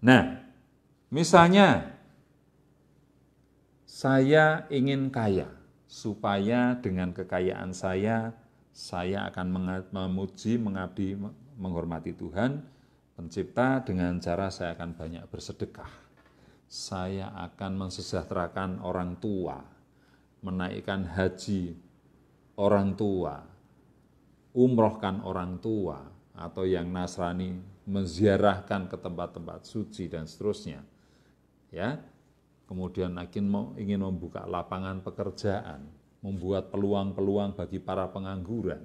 Nah, misalnya saya ingin kaya supaya dengan kekayaan saya saya akan memuji, mengabdi, menghormati Tuhan pencipta dengan cara saya akan banyak bersedekah. Saya akan mensejahterakan orang tua, menaikkan haji orang tua, umrohkan orang tua, atau yang Nasrani menziarahkan ke tempat-tempat suci dan seterusnya. Ya. Kemudian makin mau ingin membuka lapangan pekerjaan, membuat peluang-peluang bagi para pengangguran,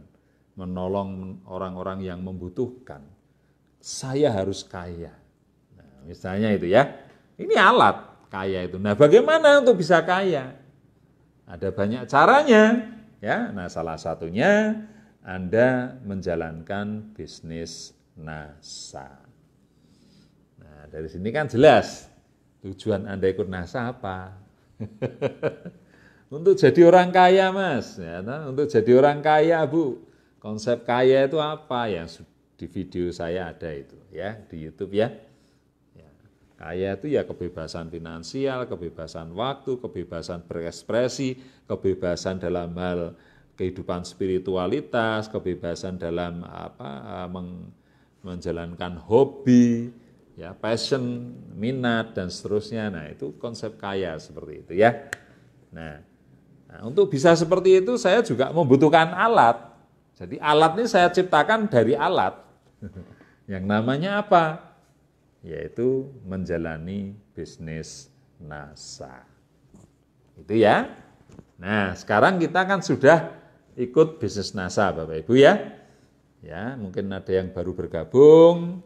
menolong orang-orang yang membutuhkan. Saya harus kaya. Nah, misalnya itu ya. Ini alat kaya itu. Nah, bagaimana untuk bisa kaya? Ada banyak caranya, ya. Nah, salah satunya anda menjalankan bisnis NASA. Nah, dari sini kan jelas tujuan Anda ikut NASA apa? untuk jadi orang kaya, Mas. Ya, untuk jadi orang kaya, Bu. Konsep kaya itu apa? Yang di video saya ada itu ya di YouTube ya. ya. Kaya itu ya kebebasan finansial, kebebasan waktu, kebebasan berekspresi, kebebasan dalam hal kehidupan spiritualitas, kebebasan dalam apa eh, meng, menjalankan hobi, ya passion, minat dan seterusnya. Nah, itu konsep kaya seperti itu ya. Nah, nah untuk bisa seperti itu saya juga membutuhkan alat. Jadi alat ini saya ciptakan dari alat. Yang namanya apa? Yaitu menjalani bisnis NASA. Itu ya. Nah, sekarang kita kan sudah ikut bisnis NASA Bapak Ibu ya. Ya, mungkin ada yang baru bergabung,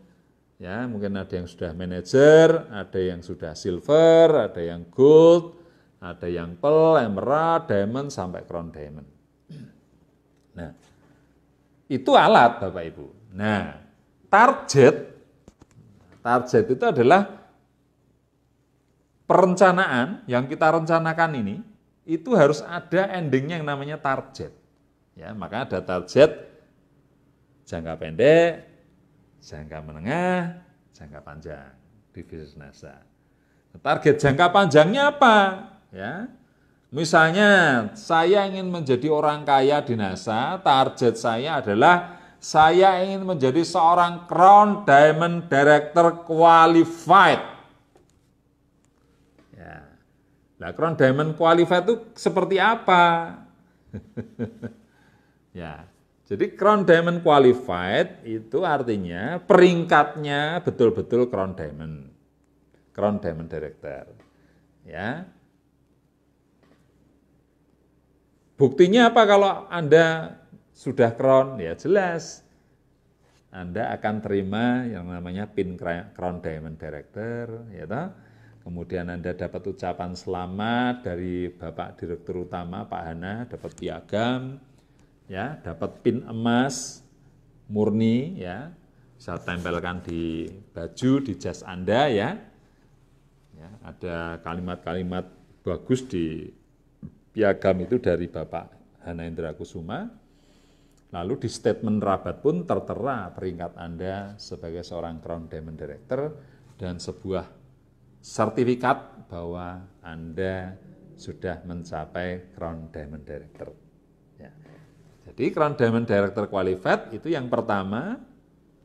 ya, mungkin ada yang sudah manajer, ada yang sudah silver, ada yang gold, ada yang pel, emerald, diamond sampai crown diamond. Nah, itu alat Bapak Ibu. Nah, target target itu adalah perencanaan yang kita rencanakan ini itu harus ada endingnya yang namanya target. Ya, maka ada target jangka pendek, jangka menengah, jangka panjang di bisnis NASA. Target jangka panjangnya apa? Ya, misalnya saya ingin menjadi orang kaya di NASA, target saya adalah saya ingin menjadi seorang Crown Diamond Director Qualified. ya Nah, Crown Diamond Qualified itu seperti apa? Ya. Jadi crown diamond qualified itu artinya peringkatnya betul-betul crown diamond. Crown diamond director. Ya. Buktinya apa kalau Anda sudah crown? Ya jelas. Anda akan terima yang namanya pin crown diamond director, ya toh? Kemudian Anda dapat ucapan selamat dari Bapak Direktur Utama Pak Hana, dapat piagam, ya dapat pin emas murni ya bisa tempelkan di baju di jas anda ya, ya ada kalimat-kalimat bagus di piagam itu dari bapak Hanaindra Kusuma lalu di statement rabat pun tertera peringkat anda sebagai seorang crown diamond director dan sebuah sertifikat bahwa anda sudah mencapai crown diamond director jadi crown diamond director qualified itu yang pertama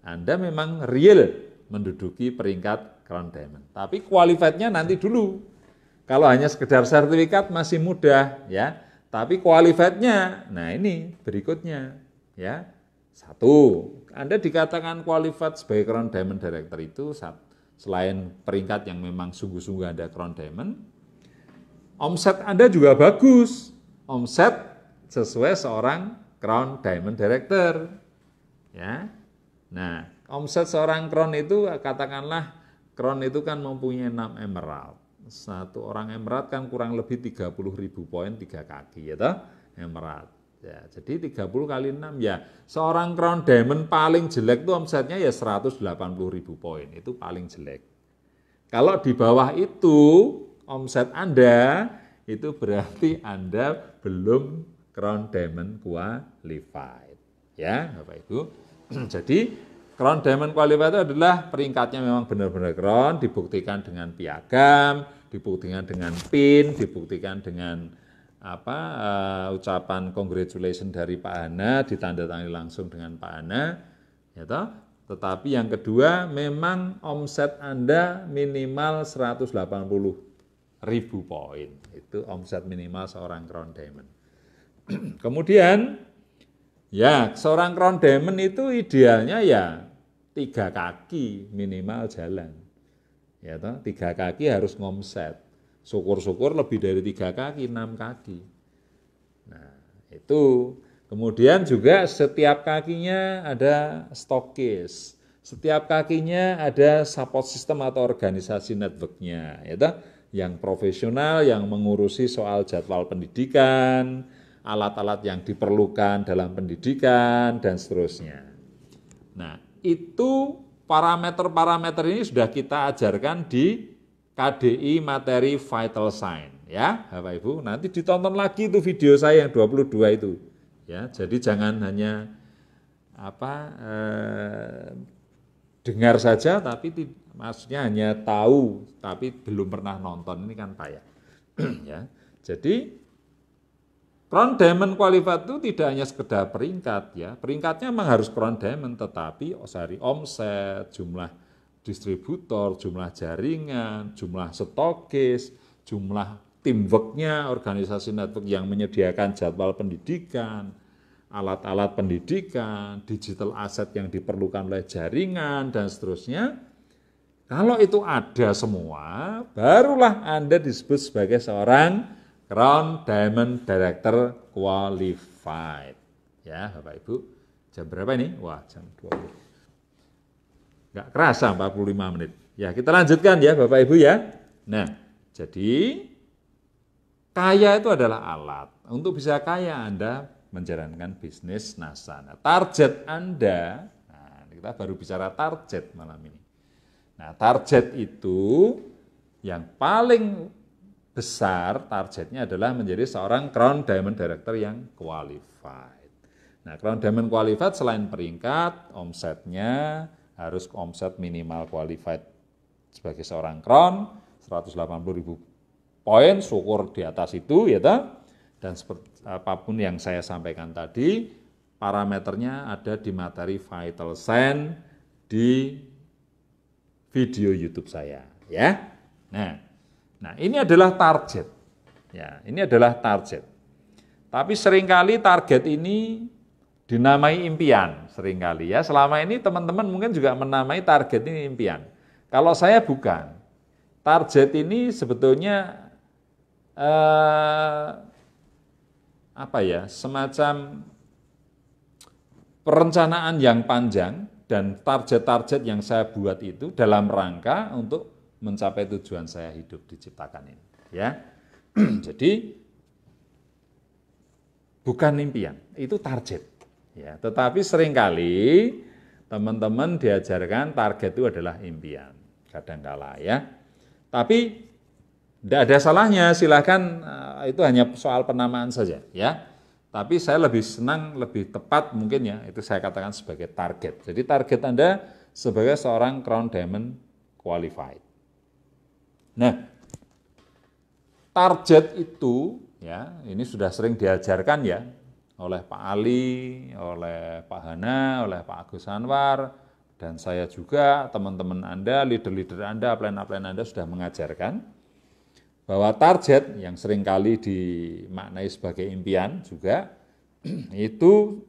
Anda memang real menduduki peringkat crown diamond. Tapi qualified-nya nanti dulu. Kalau hanya sekedar sertifikat masih mudah ya. Tapi qualified-nya nah ini berikutnya ya. Satu, Anda dikatakan qualified sebagai crown diamond director itu selain peringkat yang memang sungguh-sungguh ada crown diamond, omset Anda juga bagus. Omset sesuai seorang Crown Diamond Director. Ya. Nah, omset seorang Crown itu katakanlah Crown itu kan mempunyai 6 emerald. Satu orang emerald kan kurang lebih 30 ribu poin tiga kaki ya toh? Emerald. Ya, jadi 30 kali 6 ya seorang crown diamond paling jelek tuh omsetnya ya 180 ribu poin itu paling jelek. Kalau di bawah itu omset Anda itu berarti Anda belum Crown Diamond Qualified. Ya, Bapak Ibu. Jadi Crown Diamond Qualified itu adalah peringkatnya memang benar-benar crown, dibuktikan dengan piagam, dibuktikan dengan pin, dibuktikan dengan apa uh, ucapan congratulation dari Pak Ana ditandatangani langsung dengan Pak Ana, ya toh tetapi yang kedua memang omset Anda minimal 180 ribu poin itu omset minimal seorang crown diamond Kemudian ya seorang krondemen itu idealnya ya tiga kaki minimal jalan. Ya toh, tiga kaki harus ngomset. Syukur-syukur lebih dari tiga kaki, enam kaki. Nah, itu kemudian juga setiap kakinya ada stokis. Setiap kakinya ada support system atau organisasi networknya, ya toh? yang profesional yang mengurusi soal jadwal pendidikan, alat-alat yang diperlukan dalam pendidikan, dan seterusnya. Nah, itu parameter-parameter ini sudah kita ajarkan di KDI materi vital sign ya Bapak Ibu nanti ditonton lagi itu video saya yang 22 itu ya jadi jangan hanya apa eh, dengar saja tapi di, maksudnya hanya tahu tapi belum pernah nonton ini kan payah ya jadi Crown Diamond Qualified itu tidak hanya sekedar peringkat ya, peringkatnya memang harus Crown Diamond, tetapi osari oh, omset, jumlah distributor, jumlah jaringan, jumlah stokis, jumlah teamworknya, organisasi network yang menyediakan jadwal pendidikan, alat-alat pendidikan, digital aset yang diperlukan oleh jaringan, dan seterusnya. Kalau itu ada semua, barulah Anda disebut sebagai seorang Crown Diamond Director Qualified. Ya, Bapak Ibu. Jam berapa ini? Wah, jam 20. Enggak kerasa 45 menit. Ya, kita lanjutkan ya Bapak Ibu ya. Nah, jadi kaya itu adalah alat. Untuk bisa kaya Anda menjalankan bisnis nasana. Target Anda, nah kita baru bicara target malam ini. Nah, target itu yang paling besar targetnya adalah menjadi seorang Crown Diamond Director yang qualified. Nah, Crown Diamond qualified selain peringkat, omsetnya harus omset minimal qualified sebagai seorang Crown 180.000 poin, syukur di atas itu ya ta. Dan seperti, apapun yang saya sampaikan tadi, parameternya ada di materi vital sign di video YouTube saya ya. Nah, Nah, ini adalah target. Ya, ini adalah target. Tapi seringkali target ini dinamai impian seringkali ya. Selama ini teman-teman mungkin juga menamai target ini impian. Kalau saya bukan. Target ini sebetulnya eh, apa ya? Semacam perencanaan yang panjang dan target-target yang saya buat itu dalam rangka untuk mencapai tujuan saya hidup diciptakan ini. Ya, jadi bukan impian, itu target. Ya, tetapi seringkali teman-teman diajarkan target itu adalah impian, kadangkala ya. Tapi tidak ada salahnya, silahkan eh, itu hanya soal penamaan saja ya. Tapi saya lebih senang, lebih tepat mungkin ya, itu saya katakan sebagai target. Jadi target Anda sebagai seorang crown diamond qualified. Nah, target itu ya, ini sudah sering diajarkan ya oleh Pak Ali, oleh Pak Hana, oleh Pak Agus Anwar, dan saya juga, teman-teman Anda, leader-leader Anda, plan-plan Anda sudah mengajarkan bahwa target yang seringkali dimaknai sebagai impian juga itu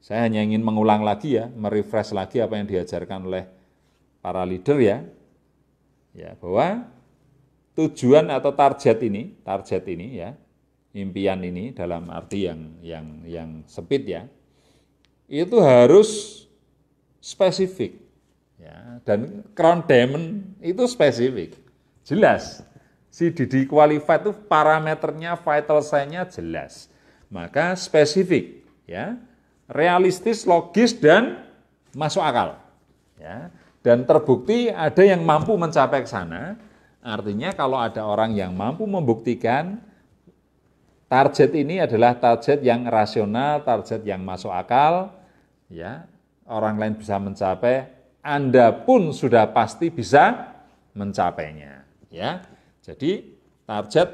saya hanya ingin mengulang lagi ya, merefresh lagi apa yang diajarkan oleh para leader ya. Ya, bahwa tujuan atau target ini, target ini ya, impian ini dalam arti yang yang yang sempit ya, itu harus spesifik ya dan crown diamond itu spesifik jelas si Didi qualified itu parameternya vital sign-nya jelas maka spesifik ya realistis logis dan masuk akal ya dan terbukti ada yang mampu mencapai ke sana Artinya kalau ada orang yang mampu membuktikan target ini adalah target yang rasional, target yang masuk akal, ya orang lain bisa mencapai, Anda pun sudah pasti bisa mencapainya, ya. Jadi target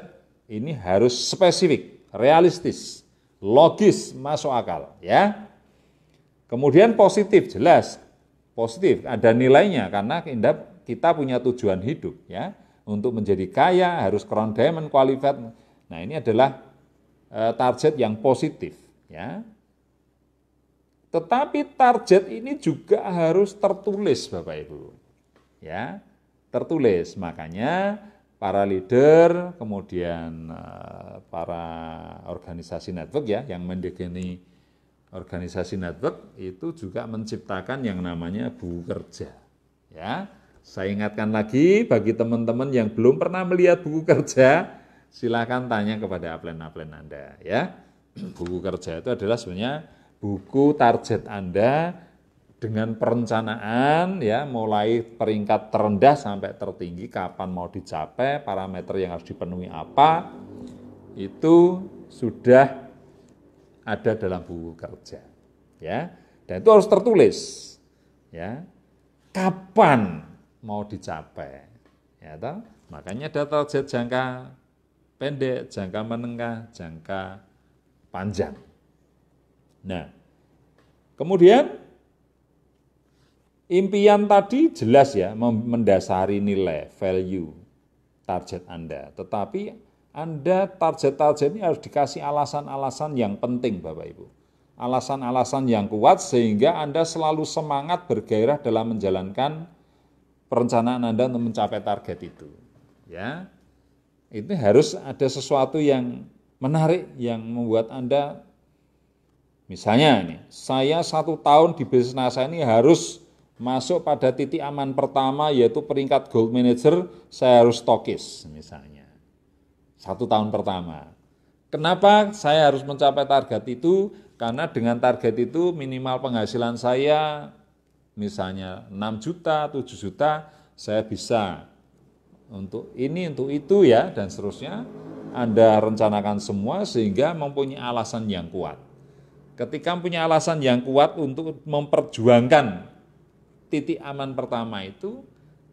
ini harus spesifik, realistis, logis, masuk akal, ya. Kemudian positif jelas, positif ada nilainya karena kita punya tujuan hidup, ya untuk menjadi kaya harus crown diamond qualified. Nah, ini adalah eh, target yang positif ya. Tetapi target ini juga harus tertulis Bapak Ibu. Ya, tertulis. Makanya para leader, kemudian eh, para organisasi network ya yang mendekini organisasi network itu juga menciptakan yang namanya buku kerja. Ya, saya ingatkan lagi bagi teman-teman yang belum pernah melihat buku kerja, silakan tanya kepada aplen-aplen Anda ya. Buku kerja itu adalah sebenarnya buku target Anda dengan perencanaan ya mulai peringkat terendah sampai tertinggi kapan mau dicapai, parameter yang harus dipenuhi apa itu sudah ada dalam buku kerja ya. Dan itu harus tertulis ya. Kapan mau dicapai. Ya toh? Makanya ada target jangka pendek, jangka menengah, jangka panjang. Nah, kemudian impian tadi jelas ya mendasari nilai, value, target Anda. Tetapi Anda target-target ini harus dikasih alasan-alasan yang penting Bapak Ibu alasan-alasan yang kuat sehingga Anda selalu semangat bergairah dalam menjalankan perencanaan Anda untuk mencapai target itu. Ya. Itu harus ada sesuatu yang menarik yang membuat Anda misalnya ini, saya satu tahun di bisnis NASA ini harus masuk pada titik aman pertama yaitu peringkat gold manager, saya harus stokis misalnya. Satu tahun pertama. Kenapa saya harus mencapai target itu? Karena dengan target itu minimal penghasilan saya misalnya 6 juta, 7 juta, saya bisa untuk ini, untuk itu ya, dan seterusnya. Anda rencanakan semua sehingga mempunyai alasan yang kuat. Ketika punya alasan yang kuat untuk memperjuangkan titik aman pertama itu,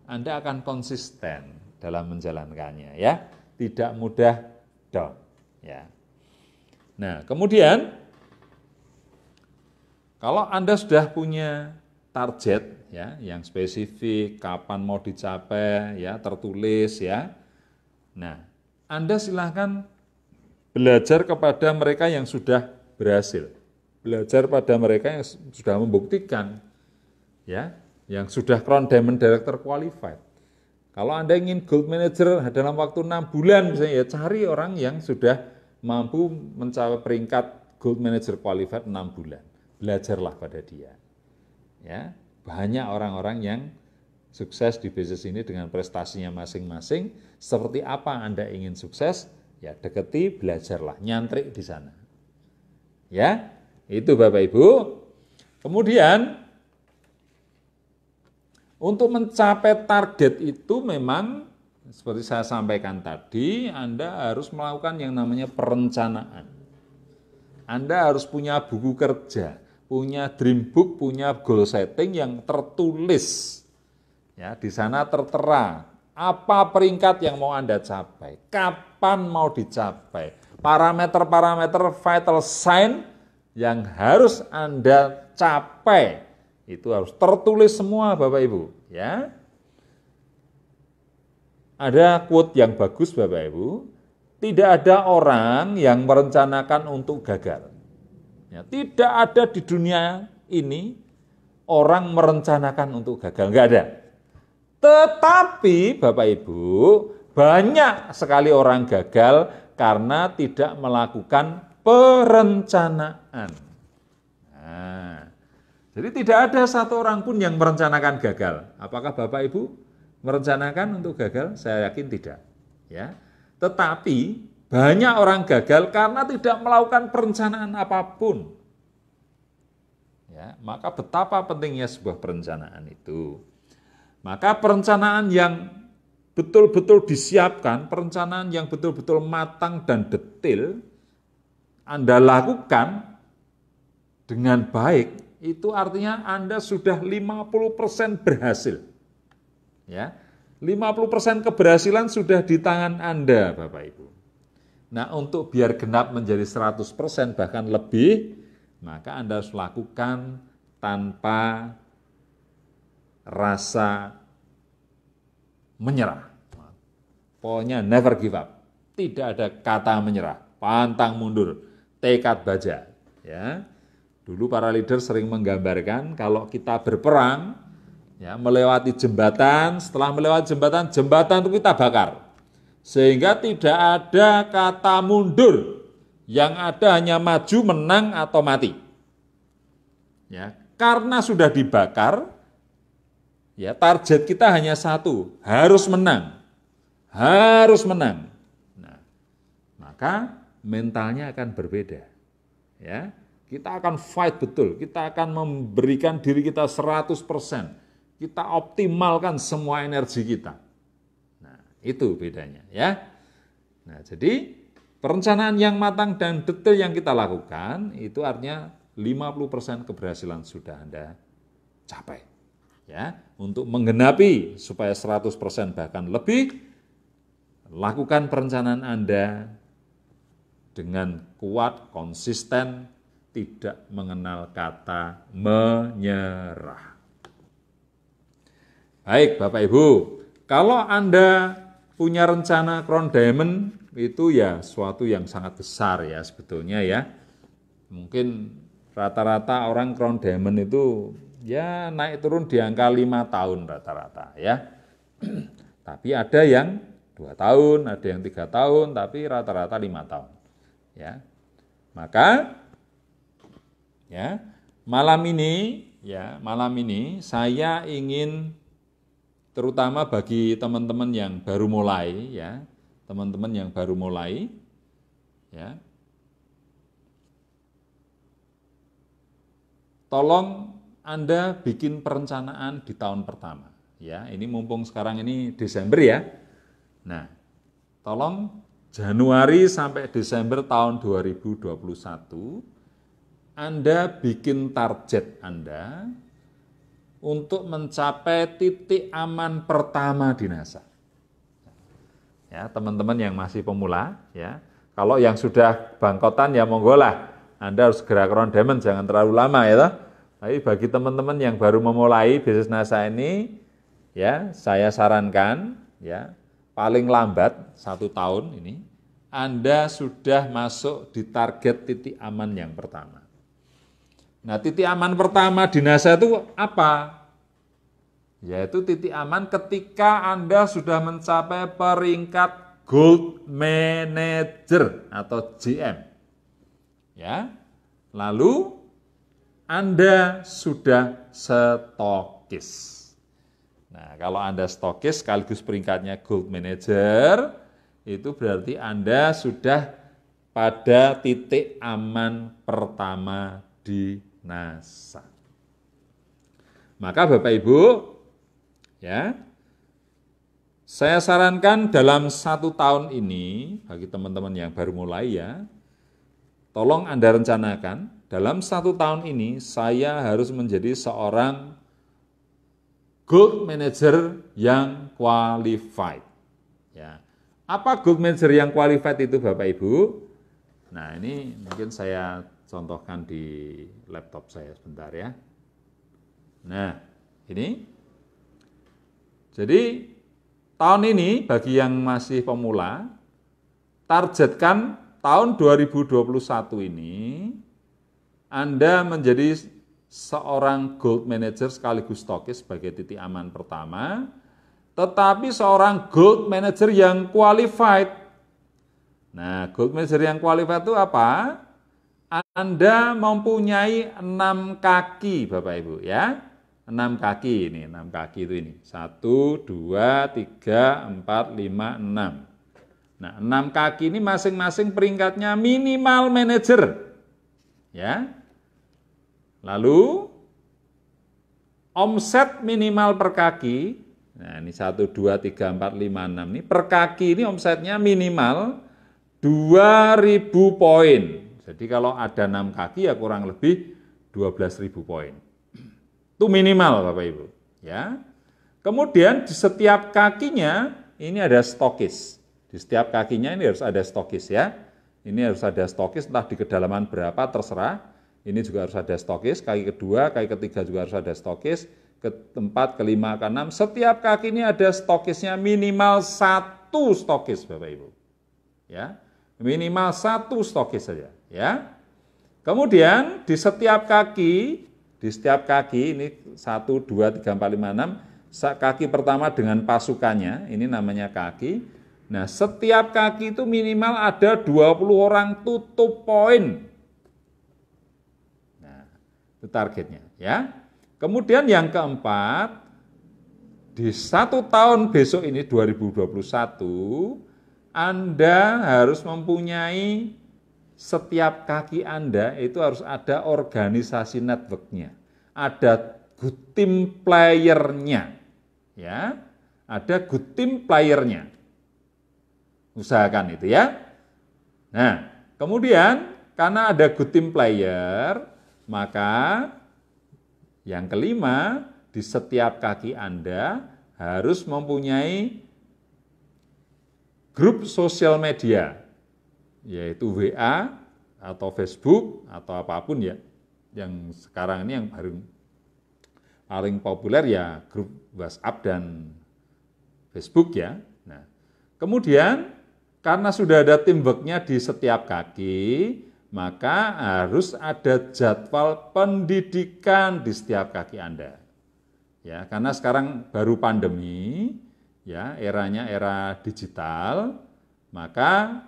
Anda akan konsisten dalam menjalankannya ya. Tidak mudah dong ya. Nah, kemudian kalau Anda sudah punya target ya yang spesifik kapan mau dicapai ya tertulis ya nah anda silahkan belajar kepada mereka yang sudah berhasil belajar pada mereka yang sudah membuktikan ya yang sudah crown diamond director qualified kalau Anda ingin gold manager dalam waktu enam bulan misalnya ya cari orang yang sudah mampu mencapai peringkat gold manager qualified enam bulan. Belajarlah pada dia ya banyak orang-orang yang sukses di bisnis ini dengan prestasinya masing-masing. Seperti apa Anda ingin sukses? Ya deketi, belajarlah, nyantrik di sana. Ya, itu Bapak Ibu. Kemudian untuk mencapai target itu memang seperti saya sampaikan tadi, Anda harus melakukan yang namanya perencanaan. Anda harus punya buku kerja punya dream book, punya goal setting yang tertulis. Ya, di sana tertera apa peringkat yang mau Anda capai, kapan mau dicapai, parameter-parameter vital sign yang harus Anda capai. Itu harus tertulis semua Bapak Ibu, ya. Ada quote yang bagus Bapak Ibu, tidak ada orang yang merencanakan untuk gagal. Ya, tidak ada di dunia ini orang merencanakan untuk gagal, nggak ada. Tetapi Bapak Ibu, banyak sekali orang gagal karena tidak melakukan perencanaan. Nah, jadi tidak ada satu orang pun yang merencanakan gagal. Apakah Bapak Ibu merencanakan untuk gagal? Saya yakin tidak. Ya, tetapi banyak orang gagal karena tidak melakukan perencanaan apapun. Ya, maka betapa pentingnya sebuah perencanaan itu. Maka perencanaan yang betul-betul disiapkan, perencanaan yang betul-betul matang dan detil, Anda lakukan dengan baik, itu artinya Anda sudah 50% berhasil. Ya. 50% keberhasilan sudah di tangan Anda, Bapak Ibu. Nah, untuk biar genap menjadi 100% bahkan lebih, maka Anda harus lakukan tanpa rasa menyerah. Pokoknya never give up. Tidak ada kata menyerah, pantang mundur, tekad baja, ya. Dulu para leader sering menggambarkan kalau kita berperang ya melewati jembatan, setelah melewati jembatan, jembatan itu kita bakar sehingga tidak ada kata mundur, yang ada hanya maju, menang, atau mati. Ya, karena sudah dibakar, ya target kita hanya satu, harus menang. Harus menang. Nah, maka mentalnya akan berbeda. Ya, kita akan fight betul, kita akan memberikan diri kita 100%. Kita optimalkan semua energi kita. Itu bedanya ya. Nah, jadi perencanaan yang matang dan detail yang kita lakukan itu artinya 50% keberhasilan sudah Anda capai. Ya, untuk menggenapi supaya 100% bahkan lebih lakukan perencanaan Anda dengan kuat, konsisten, tidak mengenal kata menyerah. Baik, Bapak Ibu, kalau Anda punya rencana crown diamond itu ya suatu yang sangat besar ya sebetulnya ya. Mungkin rata-rata orang crown diamond itu ya naik turun di angka lima tahun rata-rata ya. tapi ada yang dua tahun, ada yang tiga tahun, tapi rata-rata lima tahun. Ya, maka ya malam ini ya malam ini saya ingin terutama bagi teman-teman yang baru mulai ya, teman-teman yang baru mulai ya. Tolong Anda bikin perencanaan di tahun pertama ya. Ini mumpung sekarang ini Desember ya. Nah, tolong Januari sampai Desember tahun 2021 Anda bikin target Anda untuk mencapai titik aman pertama di NASA. Ya, teman-teman yang masih pemula, ya. Kalau yang sudah bangkotan ya monggo lah. Anda harus gerak Ron jangan terlalu lama ya toh. Tapi bagi teman-teman yang baru memulai bisnis NASA ini, ya saya sarankan ya paling lambat satu tahun ini Anda sudah masuk di target titik aman yang pertama. Nah, titik aman pertama di NASA itu apa? Yaitu titik aman ketika Anda sudah mencapai peringkat Gold Manager atau GM. Ya. Lalu Anda sudah stokis. Nah, kalau Anda stokis sekaligus peringkatnya Gold Manager, itu berarti Anda sudah pada titik aman pertama di nasa. Maka Bapak Ibu, ya, saya sarankan dalam satu tahun ini bagi teman-teman yang baru mulai ya, tolong Anda rencanakan dalam satu tahun ini saya harus menjadi seorang gold manager yang qualified. Ya. Apa gold manager yang qualified itu Bapak Ibu? Nah ini mungkin saya contohkan di laptop saya sebentar ya. Nah, ini. Jadi tahun ini bagi yang masih pemula, targetkan tahun 2021 ini Anda menjadi seorang gold manager sekaligus stokis sebagai titik aman pertama, tetapi seorang gold manager yang qualified. Nah, gold manager yang qualified itu apa? Anda mempunyai enam kaki, Bapak Ibu ya. Enam kaki ini, enam kaki itu ini. Satu, dua, tiga, empat, lima, enam. Nah, enam kaki ini masing-masing peringkatnya minimal manager Ya. Lalu, omset minimal per kaki, nah ini satu dua tiga empat lima enam ini per kaki ini omsetnya minimal 2.000 poin. Jadi kalau ada enam kaki ya kurang lebih 12.000 poin. Itu minimal Bapak Ibu. Ya. Kemudian di setiap kakinya ini ada stokis. Di setiap kakinya ini harus ada stokis ya. Ini harus ada stokis entah di kedalaman berapa terserah. Ini juga harus ada stokis, kaki kedua, kaki ketiga juga harus ada stokis, keempat, kelima, keenam. Setiap kaki ini ada stokisnya minimal satu stokis Bapak Ibu. Ya, minimal satu stokis saja. Ya. Kemudian di setiap kaki, di setiap kaki ini satu dua tiga empat lima enam kaki pertama dengan pasukannya, ini namanya kaki. Nah, setiap kaki itu minimal ada 20 orang tutup poin. Nah, itu targetnya ya. Kemudian yang keempat, di satu tahun besok ini 2021, Anda harus mempunyai setiap kaki Anda itu harus ada organisasi networknya, ada good team playernya, ya, ada good team playernya. Usahakan itu ya. Nah, kemudian karena ada good team player, maka yang kelima di setiap kaki Anda harus mempunyai grup sosial media yaitu WA atau Facebook atau apapun ya yang sekarang ini yang paling paling populer ya grup WhatsApp dan Facebook ya. Nah, kemudian karena sudah ada timbeknya di setiap kaki, maka harus ada jadwal pendidikan di setiap kaki Anda. Ya, karena sekarang baru pandemi, ya, eranya era digital, maka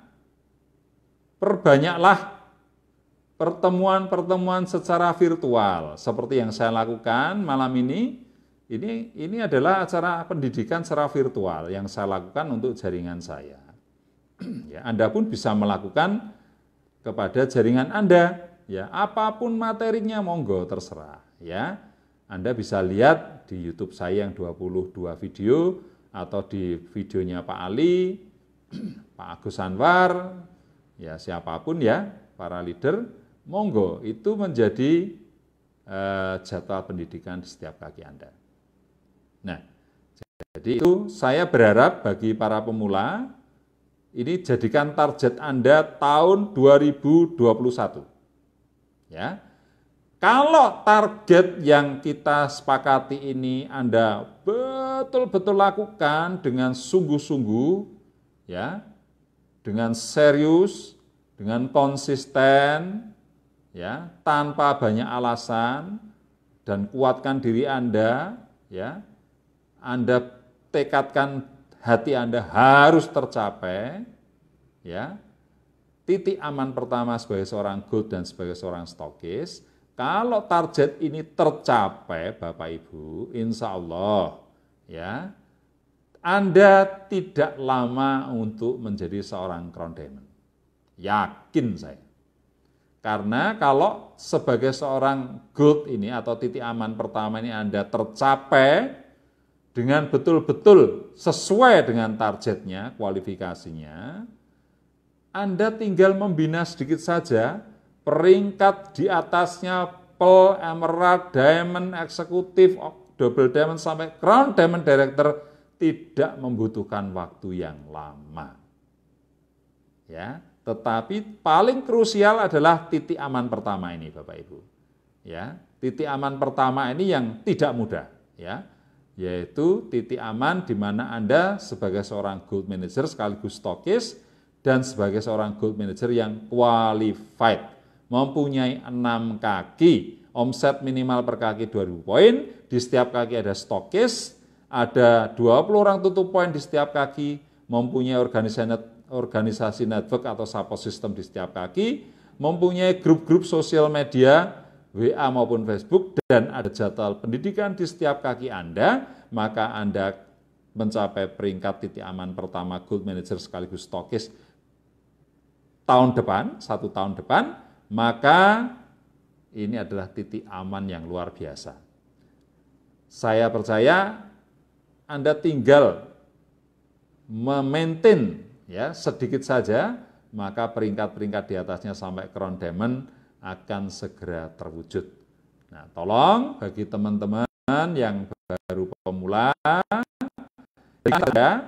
perbanyaklah pertemuan-pertemuan secara virtual seperti yang saya lakukan malam ini. Ini ini adalah acara pendidikan secara virtual yang saya lakukan untuk jaringan saya. ya, Anda pun bisa melakukan kepada jaringan Anda. Ya, apapun materinya monggo terserah, ya. Anda bisa lihat di YouTube saya yang 22 video atau di videonya Pak Ali, Pak Agus Anwar, ya siapapun ya para leader, monggo itu menjadi uh, jadwal pendidikan di setiap kaki Anda. Nah, jadi itu saya berharap bagi para pemula ini jadikan target Anda tahun 2021. Ya. Kalau target yang kita sepakati ini Anda betul-betul lakukan dengan sungguh-sungguh ya, dengan serius, dengan konsisten, ya, tanpa banyak alasan dan kuatkan diri Anda, ya. Anda tekadkan hati Anda harus tercapai, ya. Titik aman pertama sebagai seorang gold dan sebagai seorang stokis, kalau target ini tercapai Bapak Ibu, insya Allah, ya, anda tidak lama untuk menjadi seorang crown diamond. Yakin saya. Karena kalau sebagai seorang gold ini atau titik aman pertama ini Anda tercapai dengan betul-betul sesuai dengan targetnya, kualifikasinya, Anda tinggal membina sedikit saja peringkat di atasnya Pearl, Emerald, Diamond, Eksekutif, Double Diamond, sampai Crown Diamond Director tidak membutuhkan waktu yang lama. Ya, tetapi paling krusial adalah titik aman pertama ini Bapak Ibu. Ya, titik aman pertama ini yang tidak mudah, ya. Yaitu titik aman di mana Anda sebagai seorang gold manager sekaligus stokis dan sebagai seorang gold manager yang qualified, mempunyai enam kaki, omset minimal per kaki 2000 poin, di setiap kaki ada stokis, ada 20 orang tutup poin di setiap kaki, mempunyai organisasi, organisasi network atau support system di setiap kaki, mempunyai grup-grup sosial media, WA maupun Facebook, dan ada jadwal pendidikan di setiap kaki Anda, maka Anda mencapai peringkat titik aman pertama Gold Manager sekaligus stokis tahun depan, satu tahun depan, maka ini adalah titik aman yang luar biasa. Saya percaya anda tinggal memaintain ya sedikit saja, maka peringkat-peringkat di atasnya sampai crown diamond akan segera terwujud. Nah, tolong bagi teman-teman yang baru pemula, kita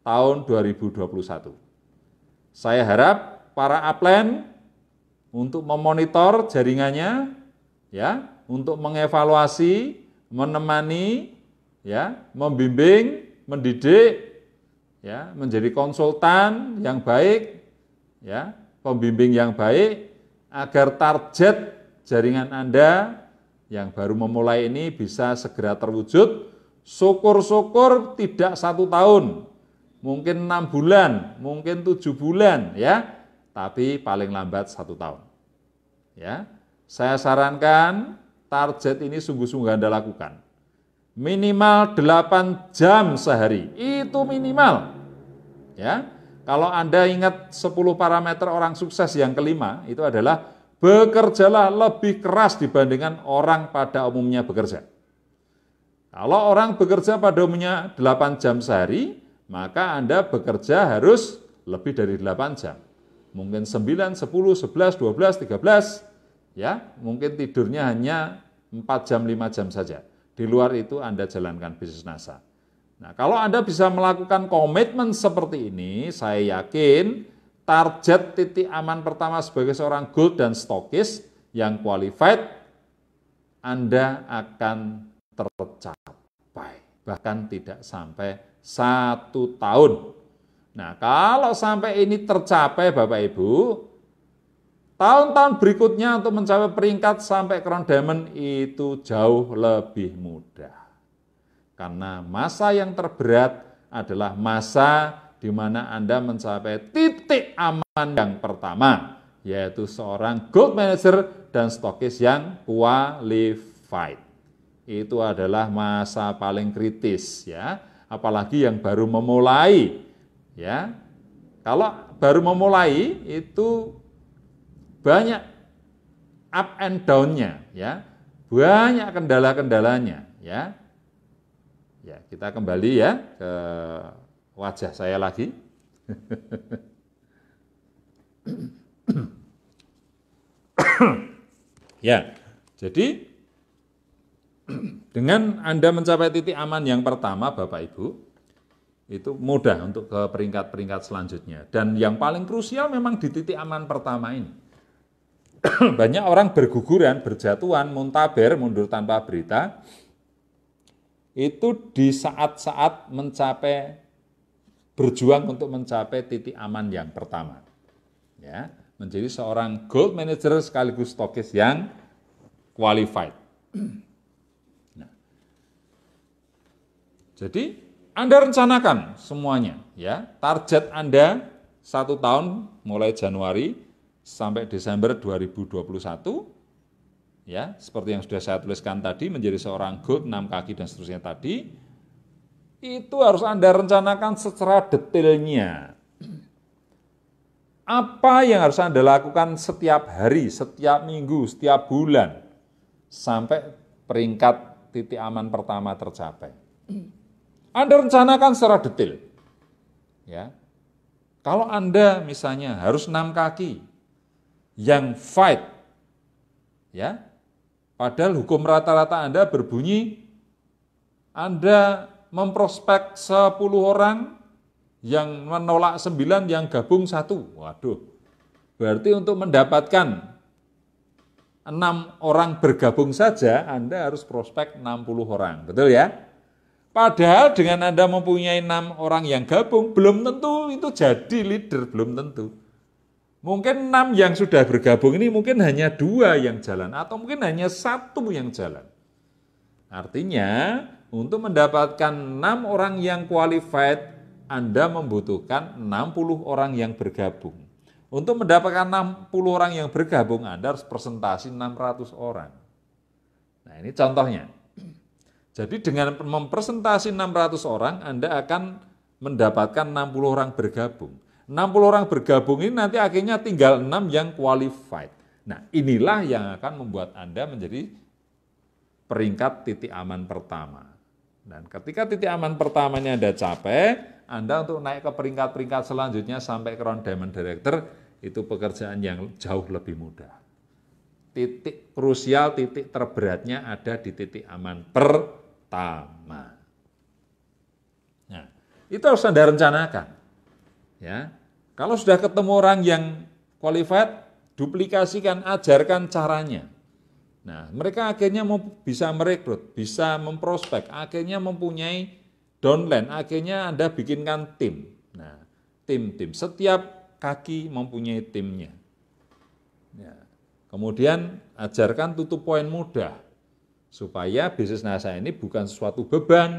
tahun 2021. Saya harap para upline untuk memonitor jaringannya, ya, untuk mengevaluasi, menemani, ya, membimbing, mendidik, ya, menjadi konsultan yang baik, ya, pembimbing yang baik agar target jaringan Anda yang baru memulai ini bisa segera terwujud. Syukur-syukur tidak satu tahun, mungkin enam bulan, mungkin tujuh bulan, ya, tapi paling lambat satu tahun. Ya, saya sarankan target ini sungguh-sungguh Anda lakukan minimal 8 jam sehari. Itu minimal. Ya. Kalau Anda ingat 10 parameter orang sukses yang kelima itu adalah bekerjalah lebih keras dibandingkan orang pada umumnya bekerja. Kalau orang bekerja pada umumnya 8 jam sehari, maka Anda bekerja harus lebih dari 8 jam. Mungkin 9, 10, 11, 12, 13, ya, mungkin tidurnya hanya 4 jam, 5 jam saja. Di luar itu Anda jalankan bisnis NASA. Nah, kalau Anda bisa melakukan komitmen seperti ini, saya yakin target titik aman pertama sebagai seorang gold dan stokis yang qualified, Anda akan tercapai, bahkan tidak sampai satu tahun. Nah, kalau sampai ini tercapai Bapak Ibu, Tahun-tahun berikutnya untuk mencapai peringkat sampai crown diamond itu jauh lebih mudah. Karena masa yang terberat adalah masa di mana Anda mencapai titik aman yang pertama, yaitu seorang gold manager dan stokis yang qualified. Itu adalah masa paling kritis ya, apalagi yang baru memulai ya. Kalau baru memulai itu banyak up and down-nya ya. Banyak kendala-kendalanya ya. Ya, kita kembali ya ke wajah saya lagi. ya, jadi dengan Anda mencapai titik aman yang pertama, Bapak Ibu, itu mudah untuk ke peringkat-peringkat selanjutnya. Dan yang paling krusial memang di titik aman pertama ini banyak orang berguguran, berjatuhan, muntaber, mundur tanpa berita, itu di saat-saat mencapai berjuang untuk mencapai titik aman yang pertama. Ya, menjadi seorang gold manager sekaligus stokis yang qualified. Nah, jadi Anda rencanakan semuanya, ya. Target Anda satu tahun mulai Januari sampai Desember 2021 ya seperti yang sudah saya tuliskan tadi menjadi seorang good enam kaki dan seterusnya tadi itu harus Anda rencanakan secara detailnya apa yang harus Anda lakukan setiap hari, setiap minggu, setiap bulan sampai peringkat titik aman pertama tercapai. Anda rencanakan secara detail. Ya. Kalau Anda misalnya harus enam kaki, yang fight. Ya. Padahal hukum rata-rata Anda berbunyi Anda memprospek 10 orang yang menolak 9 yang gabung satu. Waduh. Berarti untuk mendapatkan enam orang bergabung saja Anda harus prospek 60 orang. Betul ya? Padahal dengan Anda mempunyai enam orang yang gabung, belum tentu itu jadi leader, belum tentu. Mungkin enam yang sudah bergabung ini mungkin hanya dua yang jalan atau mungkin hanya satu yang jalan. Artinya untuk mendapatkan enam orang yang qualified, Anda membutuhkan 60 orang yang bergabung. Untuk mendapatkan 60 orang yang bergabung, Anda harus presentasi 600 orang. Nah ini contohnya. Jadi dengan mempresentasi 600 orang, Anda akan mendapatkan 60 orang bergabung. 60 orang bergabung ini nanti akhirnya tinggal 6 yang qualified. Nah, inilah yang akan membuat Anda menjadi peringkat titik aman pertama. Dan ketika titik aman pertamanya Anda capai, Anda untuk naik ke peringkat-peringkat selanjutnya sampai ke round diamond director, itu pekerjaan yang jauh lebih mudah. Titik krusial, titik terberatnya ada di titik aman pertama. Nah, itu harus Anda rencanakan. Ya, kalau sudah ketemu orang yang qualified, duplikasikan, ajarkan caranya. Nah, mereka akhirnya bisa merekrut, bisa memprospek, akhirnya mempunyai downline, akhirnya Anda bikinkan tim. Nah, tim-tim. Setiap kaki mempunyai timnya. Ya. Kemudian ajarkan tutup poin mudah supaya bisnis NASA ini bukan sesuatu beban,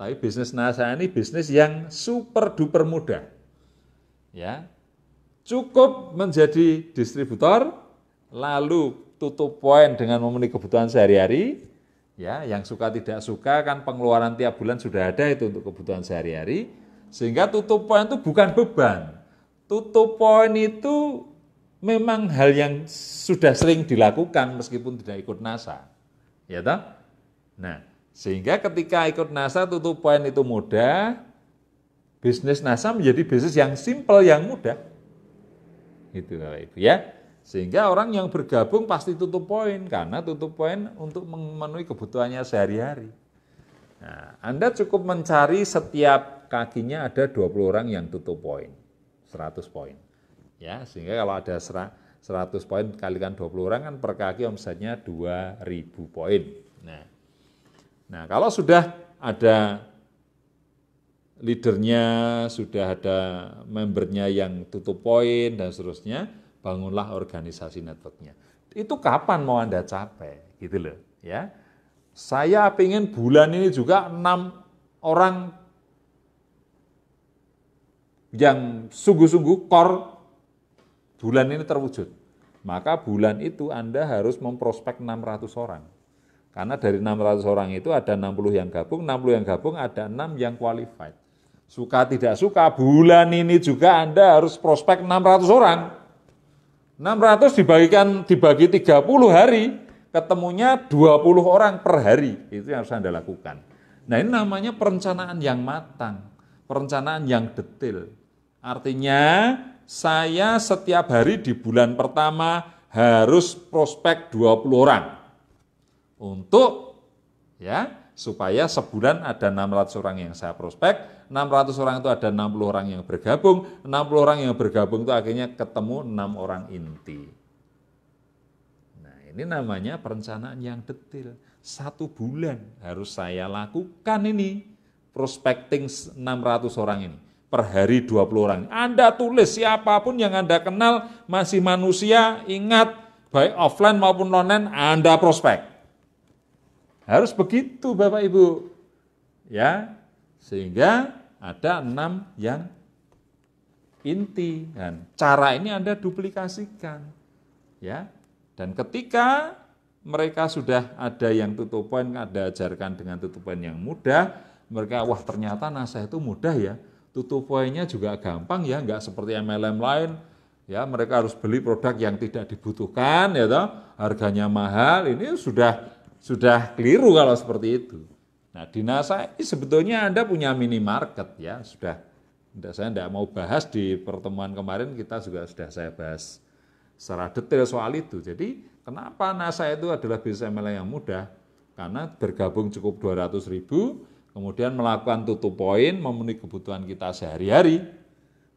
tapi bisnis NASA ini bisnis yang super duper mudah ya cukup menjadi distributor lalu tutup poin dengan memenuhi kebutuhan sehari-hari ya yang suka tidak suka kan pengeluaran tiap bulan sudah ada itu untuk kebutuhan sehari-hari sehingga tutup poin itu bukan beban tutup poin itu memang hal yang sudah sering dilakukan meskipun tidak ikut NASA ya toh nah sehingga ketika ikut NASA tutup poin itu mudah bisnis NASA menjadi bisnis yang simple, yang mudah. Gitu Bapak ibu ya. Sehingga orang yang bergabung pasti tutup poin karena tutup poin untuk memenuhi kebutuhannya sehari-hari. Nah, Anda cukup mencari setiap kakinya ada 20 orang yang tutup poin, 100 poin. Ya, sehingga kalau ada 100 poin kalikan 20 orang kan per kaki omsetnya 2000 poin. Nah, nah kalau sudah ada leadernya, sudah ada membernya yang tutup poin dan seterusnya, bangunlah organisasi networknya. Itu kapan mau Anda capai? Gitu loh, ya. Saya ingin bulan ini juga enam orang yang sungguh-sungguh core bulan ini terwujud. Maka bulan itu Anda harus memprospek 600 orang. Karena dari 600 orang itu ada 60 yang gabung, 60 yang gabung ada 6 yang qualified. Suka tidak suka, bulan ini juga Anda harus prospek 600 orang. 600 dibagikan dibagi 30 hari, ketemunya 20 orang per hari. Itu yang harus Anda lakukan. Nah, ini namanya perencanaan yang matang, perencanaan yang detail. Artinya, saya setiap hari di bulan pertama harus prospek 20 orang. Untuk ya, supaya sebulan ada 600 orang yang saya prospek, 600 orang itu ada 60 orang yang bergabung, 60 orang yang bergabung itu akhirnya ketemu 6 orang inti. Nah, ini namanya perencanaan yang detail. Satu bulan harus saya lakukan ini prospecting 600 orang ini. Per hari 20 orang. Anda tulis siapapun yang Anda kenal masih manusia, ingat baik offline maupun online Anda prospek. Harus begitu Bapak Ibu. Ya, sehingga ada enam yang inti dan cara ini Anda duplikasikan ya dan ketika mereka sudah ada yang tutupan ada ajarkan dengan tutupan yang mudah mereka wah ternyata nasihat itu mudah ya tutupannya juga gampang ya nggak seperti MLM lain ya mereka harus beli produk yang tidak dibutuhkan ya toh harganya mahal ini sudah sudah keliru kalau seperti itu Nah, di ini sebetulnya Anda punya minimarket ya, sudah saya tidak mau bahas di pertemuan kemarin kita juga sudah saya bahas secara detail soal itu. Jadi kenapa NASA itu adalah bisnis MLM yang mudah? Karena bergabung cukup 200 ribu, kemudian melakukan tutup poin, memenuhi kebutuhan kita sehari-hari.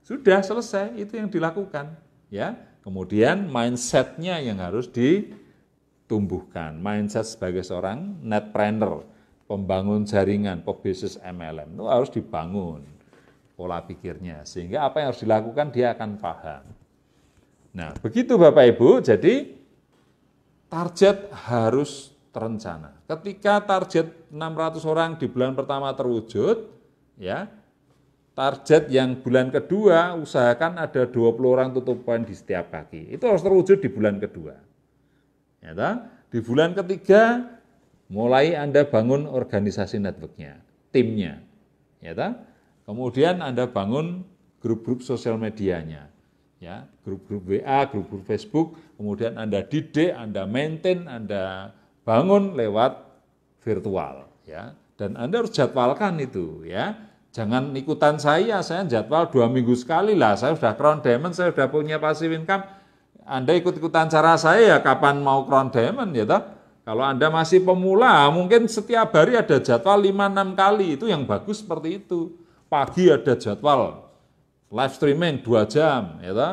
Sudah selesai, itu yang dilakukan. ya. Kemudian mindsetnya yang harus ditumbuhkan. Mindset sebagai seorang netpreneur pembangun jaringan, pebisnis MLM itu harus dibangun pola pikirnya sehingga apa yang harus dilakukan dia akan paham. Nah, begitu Bapak Ibu, jadi target harus terencana. Ketika target 600 orang di bulan pertama terwujud, ya. Target yang bulan kedua usahakan ada 20 orang tutup poin di setiap kaki. Itu harus terwujud di bulan kedua. Ya, di bulan ketiga Mulai Anda bangun organisasi networknya, timnya, ya ta? Kemudian Anda bangun grup-grup sosial medianya, ya, grup-grup WA, grup-grup Facebook, kemudian Anda didik, Anda maintain, Anda bangun lewat virtual, ya. Dan Anda harus jadwalkan itu, ya. Jangan ikutan saya, saya jadwal dua minggu sekali lah, saya sudah crown diamond, saya sudah punya passive income, Anda ikut-ikutan cara saya ya kapan mau crown diamond, ya toh? Kalau Anda masih pemula, mungkin setiap hari ada jadwal 5-6 kali, itu yang bagus seperti itu. Pagi ada jadwal live streaming 2 jam, ya ta?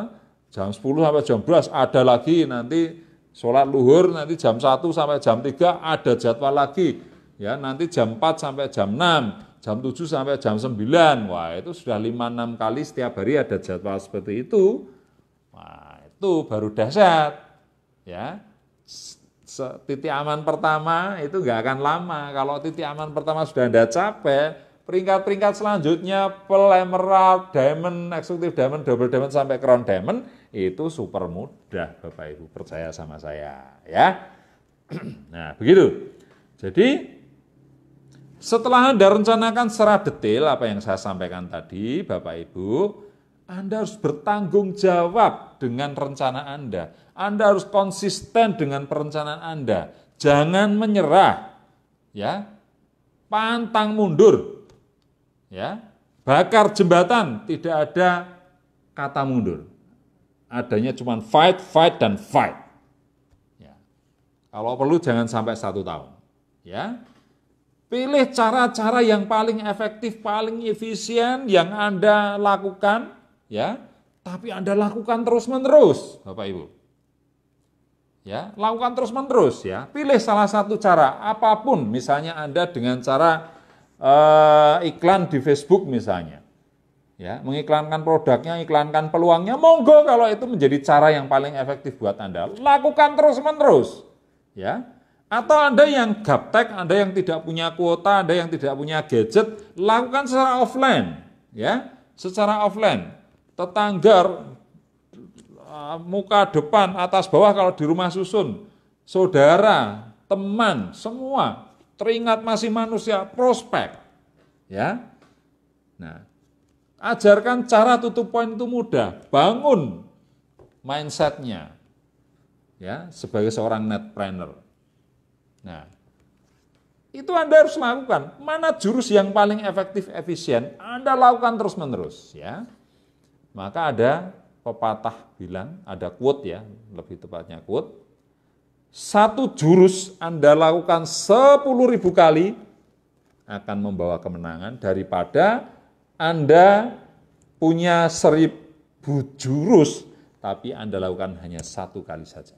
jam 10 sampai jam 12 ada lagi nanti sholat luhur, nanti jam 1 sampai jam 3 ada jadwal lagi, ya nanti jam 4 sampai jam 6, jam 7 sampai jam 9, wah itu sudah 5-6 kali setiap hari ada jadwal seperti itu, wah itu baru dasar, ya titik aman pertama itu nggak akan lama. Kalau titik aman pertama sudah Anda capek, peringkat-peringkat selanjutnya pearl, diamond, eksekutif diamond, double diamond sampai crown diamond itu super mudah Bapak Ibu percaya sama saya ya. nah, begitu. Jadi setelah Anda rencanakan secara detail apa yang saya sampaikan tadi, Bapak Ibu, Anda harus bertanggung jawab dengan rencana Anda. Anda harus konsisten dengan perencanaan Anda. Jangan menyerah. Ya. Pantang mundur. Ya. Bakar jembatan, tidak ada kata mundur. Adanya cuma fight, fight, dan fight. Ya. Kalau perlu jangan sampai satu tahun. Ya, Pilih cara-cara yang paling efektif, paling efisien yang Anda lakukan, ya. Tapi Anda lakukan terus-menerus, Bapak Ibu. Ya, lakukan terus menerus ya. Pilih salah satu cara apapun, misalnya Anda dengan cara eh, iklan di Facebook misalnya. Ya, mengiklankan produknya, iklankan peluangnya, monggo kalau itu menjadi cara yang paling efektif buat Anda. Lakukan terus menerus. Ya, atau Anda yang gaptek, Anda yang tidak punya kuota, Anda yang tidak punya gadget, lakukan secara offline, ya, secara offline. Tetangga Eh, muka depan, atas bawah kalau di rumah susun, saudara, teman, semua teringat masih manusia, prospek. Ya. Nah, ajarkan cara tutup poin itu mudah, bangun mindsetnya ya sebagai seorang netpreneur. Nah, itu Anda harus lakukan. Mana jurus yang paling efektif efisien? Anda lakukan terus-menerus ya. Maka ada pepatah bilang, ada quote ya, lebih tepatnya quote, satu jurus Anda lakukan ribu kali akan membawa kemenangan daripada Anda punya seribu jurus tapi Anda lakukan hanya satu kali saja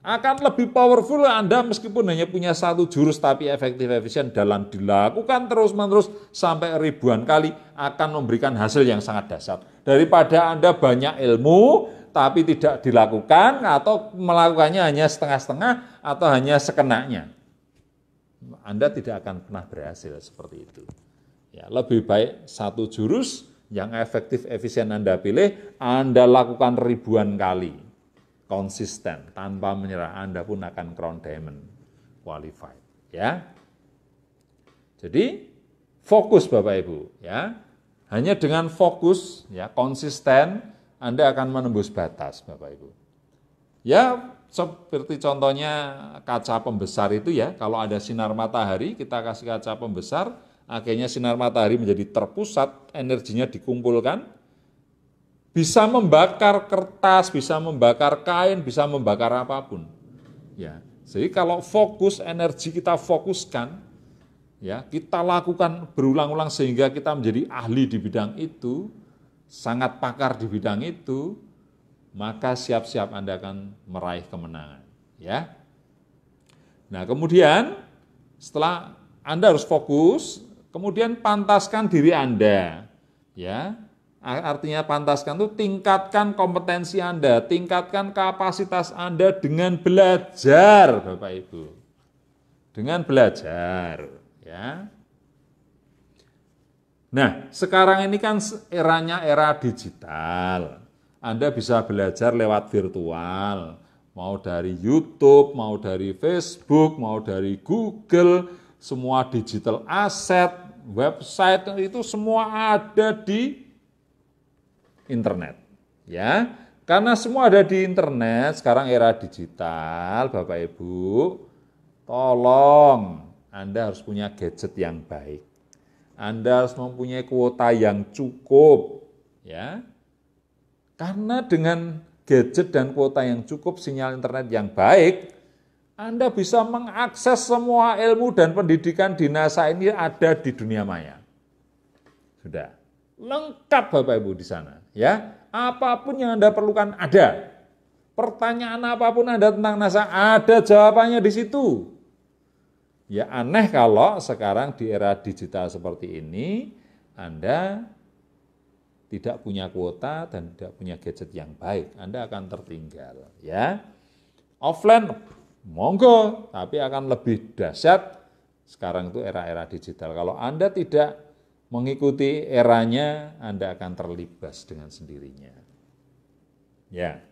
akan lebih powerful Anda meskipun hanya punya satu jurus tapi efektif efisien dalam dilakukan terus-menerus sampai ribuan kali akan memberikan hasil yang sangat dasar. Daripada Anda banyak ilmu tapi tidak dilakukan atau melakukannya hanya setengah-setengah atau hanya sekenaknya. Anda tidak akan pernah berhasil seperti itu. Ya, lebih baik satu jurus yang efektif efisien Anda pilih, Anda lakukan ribuan kali konsisten, tanpa menyerah Anda pun akan crown diamond qualified, ya. Jadi fokus Bapak Ibu, ya. Hanya dengan fokus ya konsisten Anda akan menembus batas Bapak Ibu. Ya, seperti contohnya kaca pembesar itu ya, kalau ada sinar matahari kita kasih kaca pembesar, akhirnya sinar matahari menjadi terpusat, energinya dikumpulkan, bisa membakar kertas, bisa membakar kain, bisa membakar apapun. Ya. Jadi kalau fokus energi kita fokuskan, ya, kita lakukan berulang-ulang sehingga kita menjadi ahli di bidang itu, sangat pakar di bidang itu, maka siap-siap Anda akan meraih kemenangan, ya. Nah, kemudian setelah Anda harus fokus, kemudian pantaskan diri Anda, ya Artinya pantaskan itu tingkatkan kompetensi Anda, tingkatkan kapasitas Anda dengan belajar, Bapak Ibu. Dengan belajar, ya. Nah, sekarang ini kan eranya era digital. Anda bisa belajar lewat virtual, mau dari YouTube, mau dari Facebook, mau dari Google, semua digital asset, website itu semua ada di internet. Ya, karena semua ada di internet, sekarang era digital, Bapak Ibu, tolong Anda harus punya gadget yang baik. Anda harus mempunyai kuota yang cukup, ya. Karena dengan gadget dan kuota yang cukup, sinyal internet yang baik, Anda bisa mengakses semua ilmu dan pendidikan di NASA ini ada di dunia maya. Sudah. Lengkap Bapak Ibu di sana ya. Apapun yang Anda perlukan ada. Pertanyaan apapun Anda tentang NASA ada jawabannya di situ. Ya aneh kalau sekarang di era digital seperti ini Anda tidak punya kuota dan tidak punya gadget yang baik, Anda akan tertinggal ya. Offline monggo, tapi akan lebih dahsyat sekarang itu era-era digital. Kalau Anda tidak mengikuti eranya, Anda akan terlibas dengan sendirinya. Ya,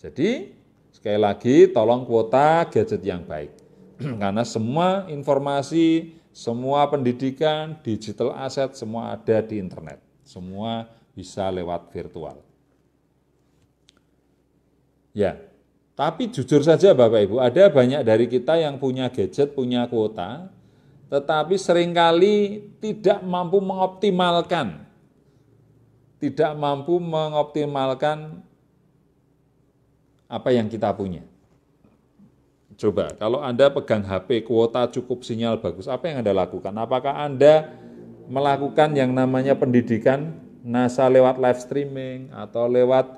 jadi sekali lagi tolong kuota gadget yang baik. Karena semua informasi, semua pendidikan, digital aset, semua ada di internet. Semua bisa lewat virtual. Ya, tapi jujur saja Bapak Ibu, ada banyak dari kita yang punya gadget, punya kuota, tetapi seringkali tidak mampu mengoptimalkan tidak mampu mengoptimalkan apa yang kita punya. Coba, kalau Anda pegang HP, kuota cukup sinyal bagus, apa yang Anda lakukan? Apakah Anda melakukan yang namanya pendidikan NASA lewat live streaming atau lewat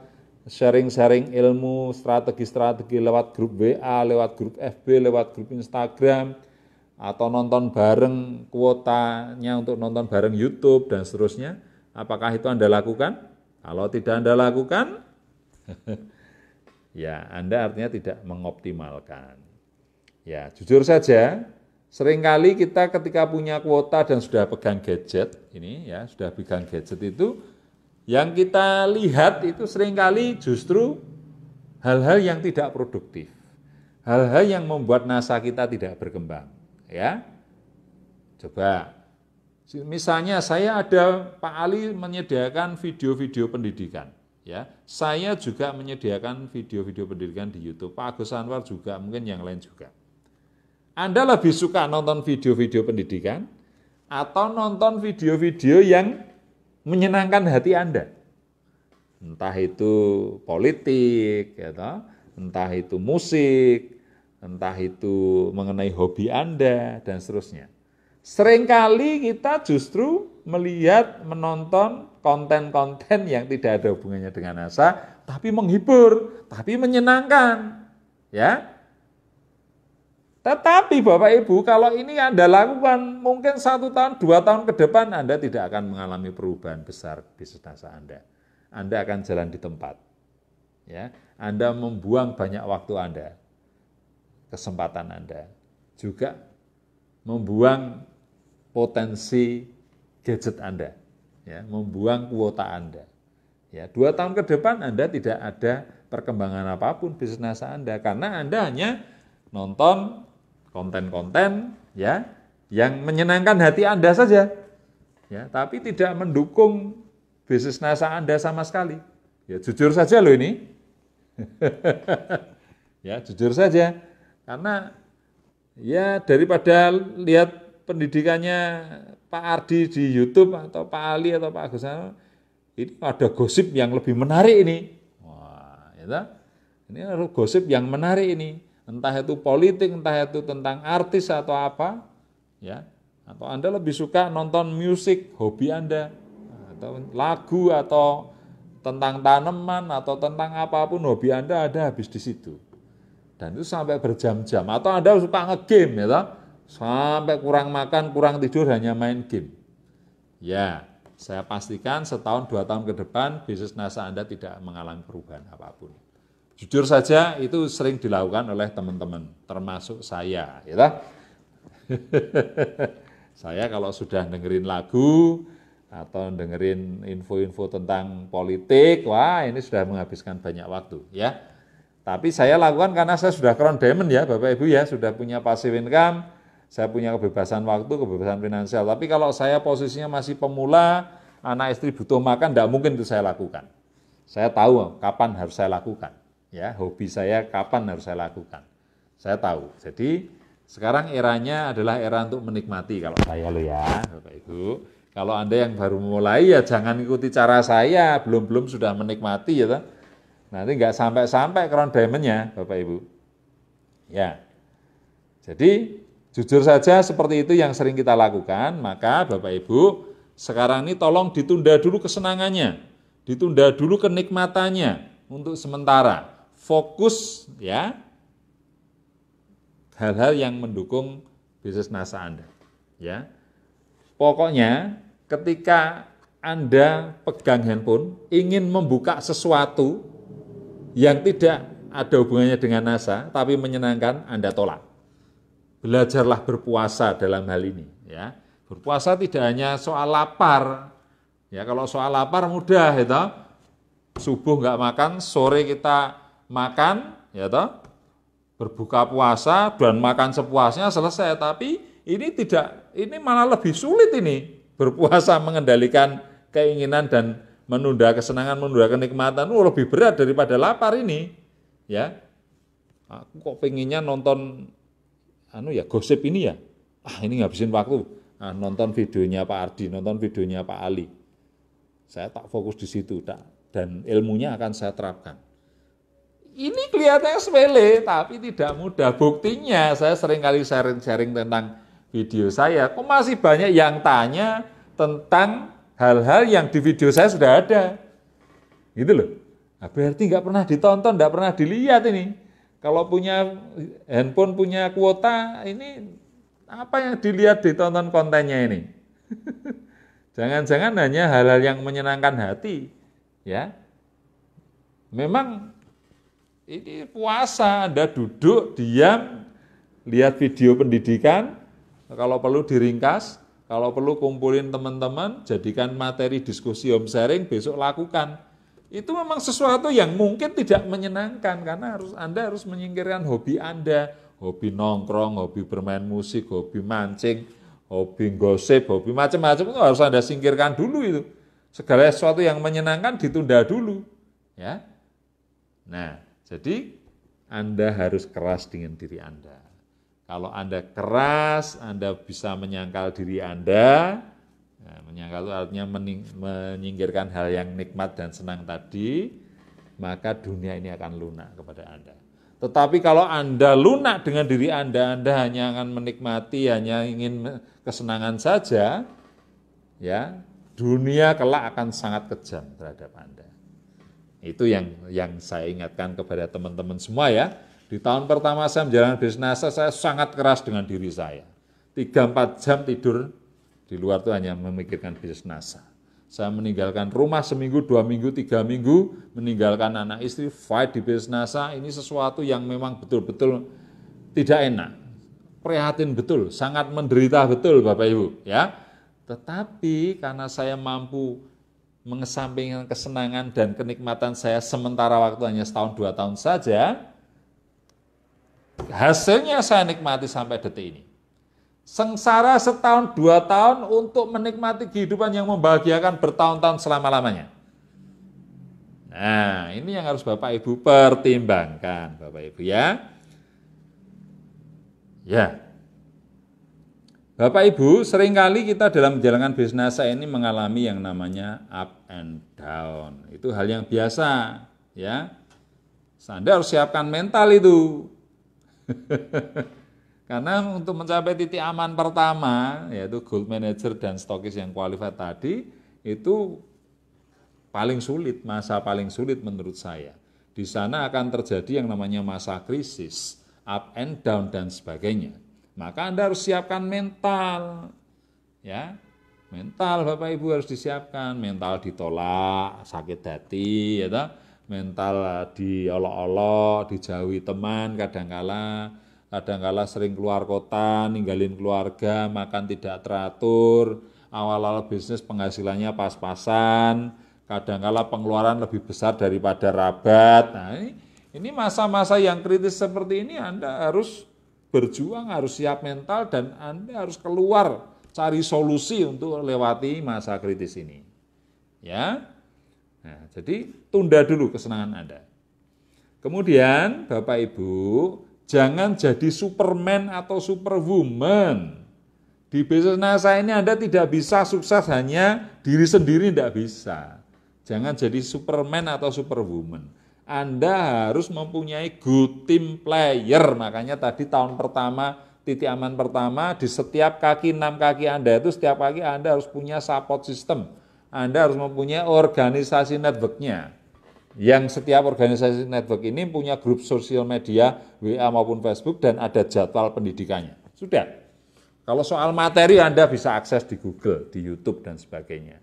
sharing-sharing ilmu, strategi-strategi lewat grup WA, lewat grup FB, lewat grup Instagram, atau nonton bareng kuotanya untuk nonton bareng YouTube dan seterusnya. Apakah itu Anda lakukan? Kalau tidak Anda lakukan, ya Anda artinya tidak mengoptimalkan. Ya, jujur saja, seringkali kita ketika punya kuota dan sudah pegang gadget, ini ya, sudah pegang gadget itu, yang kita lihat itu seringkali justru hal-hal yang tidak produktif. Hal-hal yang membuat NASA kita tidak berkembang. Ya. Coba misalnya saya ada Pak Ali menyediakan video-video pendidikan, ya. Saya juga menyediakan video-video pendidikan di YouTube. Pak Agus Anwar juga, mungkin yang lain juga. Anda lebih suka nonton video-video pendidikan atau nonton video-video yang menyenangkan hati Anda? Entah itu politik, ya entah itu musik, entah itu mengenai hobi Anda, dan seterusnya. Seringkali kita justru melihat, menonton konten-konten yang tidak ada hubungannya dengan NASA, tapi menghibur, tapi menyenangkan. Ya, tetapi Bapak Ibu, kalau ini Anda lakukan mungkin satu tahun, dua tahun ke depan Anda tidak akan mengalami perubahan besar di jasa Anda. Anda akan jalan di tempat. Ya, Anda membuang banyak waktu Anda kesempatan Anda. Juga membuang potensi gadget Anda, ya, membuang kuota Anda. Ya, dua tahun ke depan Anda tidak ada perkembangan apapun bisnis Anda karena Anda hanya nonton konten-konten ya yang menyenangkan hati Anda saja. Ya, tapi tidak mendukung bisnis NASA Anda sama sekali. Ya jujur saja loh ini. ya jujur saja. Karena ya daripada lihat pendidikannya Pak Ardi di YouTube atau Pak Ali atau Pak Agus ini ada gosip yang lebih menarik ini. Wah, ya Ini harus gosip yang menarik ini. Entah itu politik, entah itu tentang artis atau apa, ya. Atau Anda lebih suka nonton musik, hobi Anda, atau lagu atau tentang tanaman atau tentang apapun hobi Anda ada habis di situ. Dan itu sampai berjam-jam. Atau Anda suka ngegame, ya Sampai kurang makan, kurang tidur, hanya main game. Ya, saya pastikan setahun dua tahun ke depan bisnis NASA Anda tidak mengalami perubahan apapun. Jujur saja itu sering dilakukan oleh teman-teman, termasuk saya. Ya saya kalau sudah dengerin lagu, atau dengerin info-info tentang politik, wah ini sudah menghabiskan banyak waktu ya. Tapi saya lakukan karena saya sudah crown diamond ya Bapak Ibu ya, sudah punya passive income, saya punya kebebasan waktu, kebebasan finansial. Tapi kalau saya posisinya masih pemula, anak istri butuh makan, tidak mungkin itu saya lakukan. Saya tahu kapan harus saya lakukan. Ya, hobi saya kapan harus saya lakukan. Saya tahu. Jadi sekarang eranya adalah era untuk menikmati kalau saya lo ya, Bapak Ibu. Kalau Anda yang baru mulai ya jangan ikuti cara saya, belum-belum sudah menikmati ya. Gitu. Nanti nggak sampai-sampai crown diamondnya, Bapak Ibu. Ya, jadi jujur saja seperti itu yang sering kita lakukan, maka Bapak Ibu sekarang ini tolong ditunda dulu kesenangannya, ditunda dulu kenikmatannya untuk sementara. Fokus ya hal-hal yang mendukung bisnis NASA Anda. Ya. Pokoknya ketika Anda pegang handphone, ingin membuka sesuatu yang tidak ada hubungannya dengan NASA tapi menyenangkan Anda tolak. Belajarlah berpuasa dalam hal ini ya. Berpuasa tidak hanya soal lapar. Ya kalau soal lapar mudah itu. Ya Subuh nggak makan, sore kita makan ya toh. Berbuka puasa dan makan sepuasnya selesai tapi ini tidak ini malah lebih sulit ini berpuasa mengendalikan keinginan dan menunda kesenangan, menunda kenikmatan, oh lebih berat daripada lapar ini. Ya, aku kok pengennya nonton, anu ya gosip ini ya, ah ini ngabisin waktu, ah, nonton videonya Pak Ardi, nonton videonya Pak Ali. Saya tak fokus di situ, tak. dan ilmunya akan saya terapkan. Ini kelihatannya sepele, tapi tidak mudah. Buktinya saya sering kali sharing-sharing tentang video saya, kok masih banyak yang tanya tentang hal-hal yang di video saya sudah ada. Gitu loh. Nah, berarti nggak pernah ditonton, nggak pernah dilihat ini. Kalau punya handphone, punya kuota, ini apa yang dilihat ditonton kontennya ini? Jangan-jangan hanya hal-hal yang menyenangkan hati, ya. Memang ini puasa, Anda duduk, diam, lihat video pendidikan, kalau perlu diringkas, kalau perlu kumpulin teman-teman, jadikan materi diskusi home sharing besok lakukan. Itu memang sesuatu yang mungkin tidak menyenangkan karena harus Anda harus menyingkirkan hobi Anda, hobi nongkrong, hobi bermain musik, hobi mancing, hobi gosip, hobi macam-macam itu harus Anda singkirkan dulu itu. Segala sesuatu yang menyenangkan ditunda dulu, ya. Nah, jadi Anda harus keras dengan diri Anda. Kalau Anda keras, Anda bisa menyangkal diri Anda. Ya, menyangkal itu artinya menyingkirkan hal yang nikmat dan senang tadi, maka dunia ini akan lunak kepada Anda. Tetapi kalau Anda lunak dengan diri Anda, Anda hanya akan menikmati, hanya ingin kesenangan saja, ya, dunia kelak akan sangat kejam terhadap Anda. Itu yang yang saya ingatkan kepada teman-teman semua ya. Di tahun pertama saya menjalankan bisnis NASA, saya sangat keras dengan diri saya. Tiga empat jam tidur di luar itu hanya memikirkan bisnis NASA. Saya meninggalkan rumah seminggu, dua minggu, tiga minggu, meninggalkan anak istri, fight di bisnis NASA, ini sesuatu yang memang betul-betul tidak enak. Prihatin betul, sangat menderita betul Bapak Ibu. ya. Tetapi karena saya mampu mengesampingkan kesenangan dan kenikmatan saya sementara waktu hanya setahun dua tahun saja, Hasilnya saya nikmati sampai detik ini. Sengsara setahun dua tahun untuk menikmati kehidupan yang membahagiakan bertahun-tahun selama-lamanya. Nah, ini yang harus Bapak Ibu pertimbangkan, Bapak Ibu ya. Ya. Bapak Ibu, seringkali kita dalam menjalankan bisnis saya ini mengalami yang namanya up and down. Itu hal yang biasa, ya. Anda harus siapkan mental itu. Karena untuk mencapai titik aman pertama, yaitu gold manager dan stokis yang qualified tadi, itu paling sulit, masa paling sulit menurut saya. Di sana akan terjadi yang namanya masa krisis, up and down dan sebagainya. Maka Anda harus siapkan mental. Ya. Mental Bapak Ibu harus disiapkan, mental ditolak, sakit hati ya tak? mental diolok-olok, dijauhi teman kadangkala, kadangkala sering keluar kota, ninggalin keluarga, makan tidak teratur, awal-awal bisnis penghasilannya pas-pasan, kadangkala pengeluaran lebih besar daripada rabat. Nah, ini masa-masa yang kritis seperti ini Anda harus berjuang, harus siap mental dan Anda harus keluar cari solusi untuk lewati masa kritis ini. Ya. Nah, jadi tunda dulu kesenangan Anda. Kemudian, Bapak Ibu, jangan jadi superman atau superwoman. Di bisnis NASA ini Anda tidak bisa sukses hanya diri sendiri, tidak bisa. Jangan jadi superman atau superwoman. Anda harus mempunyai good team player. Makanya tadi tahun pertama, titik aman pertama, di setiap kaki, enam kaki Anda itu, setiap kaki Anda harus punya support system. Anda harus mempunyai organisasi networknya yang setiap organisasi network ini punya grup sosial media WA maupun Facebook dan ada jadwal pendidikannya. Sudah. Kalau soal materi Anda bisa akses di Google, di YouTube dan sebagainya.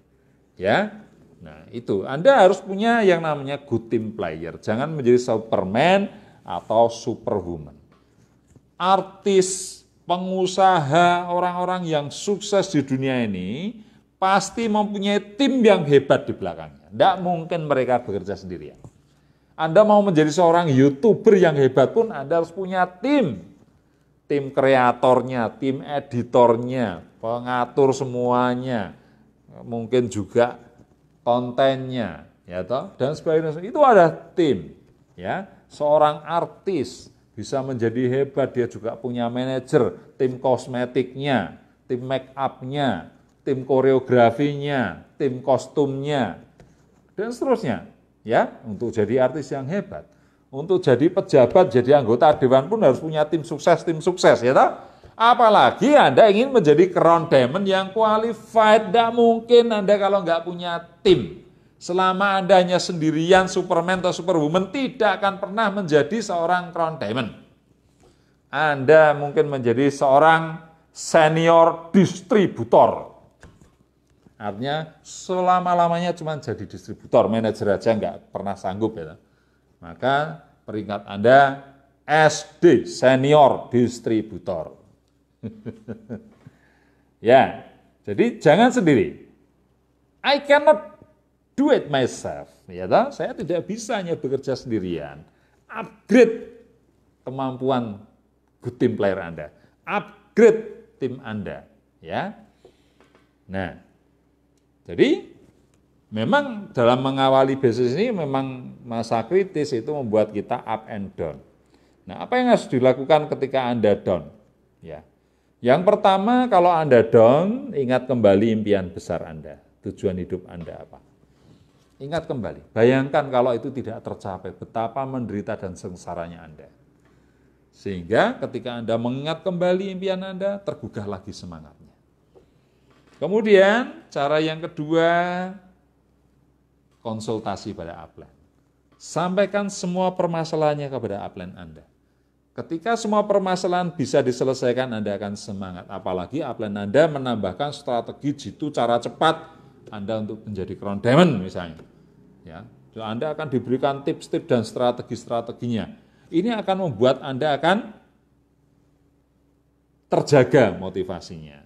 Ya. Nah, itu Anda harus punya yang namanya good team player. Jangan menjadi superman atau superwoman. Artis, pengusaha, orang-orang yang sukses di dunia ini pasti mempunyai tim yang hebat di belakangnya. Tidak mungkin mereka bekerja sendirian. Anda mau menjadi seorang YouTuber yang hebat pun Anda harus punya tim. Tim kreatornya, tim editornya, pengatur semuanya, mungkin juga kontennya, ya toh, dan sebagainya. Itu ada tim, ya. Seorang artis bisa menjadi hebat, dia juga punya manajer, tim kosmetiknya, tim make upnya, tim koreografinya, tim kostumnya, dan seterusnya. Ya, untuk jadi artis yang hebat, untuk jadi pejabat, jadi anggota dewan pun harus punya tim sukses, tim sukses ya toh? Apalagi Anda ingin menjadi crown diamond yang qualified, tidak mungkin Anda kalau nggak punya tim. Selama Anda hanya sendirian, superman atau superwoman, tidak akan pernah menjadi seorang crown diamond. Anda mungkin menjadi seorang senior distributor, Artinya selama-lamanya cuma jadi distributor, manajer aja nggak pernah sanggup ya. Maka peringkat Anda SD, senior distributor. ya, jadi jangan sendiri. I cannot do it myself. Ya toh? Saya tidak bisa hanya bekerja sendirian. Upgrade kemampuan good team player Anda. Upgrade tim Anda. Ya. Nah, jadi memang dalam mengawali bisnis ini memang masa kritis itu membuat kita up and down. Nah, apa yang harus dilakukan ketika Anda down? Ya. Yang pertama, kalau Anda down, ingat kembali impian besar Anda, tujuan hidup Anda apa. Ingat kembali, bayangkan kalau itu tidak tercapai, betapa menderita dan sengsaranya Anda. Sehingga ketika Anda mengingat kembali impian Anda, tergugah lagi semangat. Kemudian cara yang kedua, konsultasi pada upline. Sampaikan semua permasalahannya kepada upline Anda. Ketika semua permasalahan bisa diselesaikan, Anda akan semangat. Apalagi upline Anda menambahkan strategi jitu cara cepat Anda untuk menjadi crown diamond misalnya. Ya, Anda akan diberikan tips-tips dan strategi-strateginya. Ini akan membuat Anda akan terjaga motivasinya.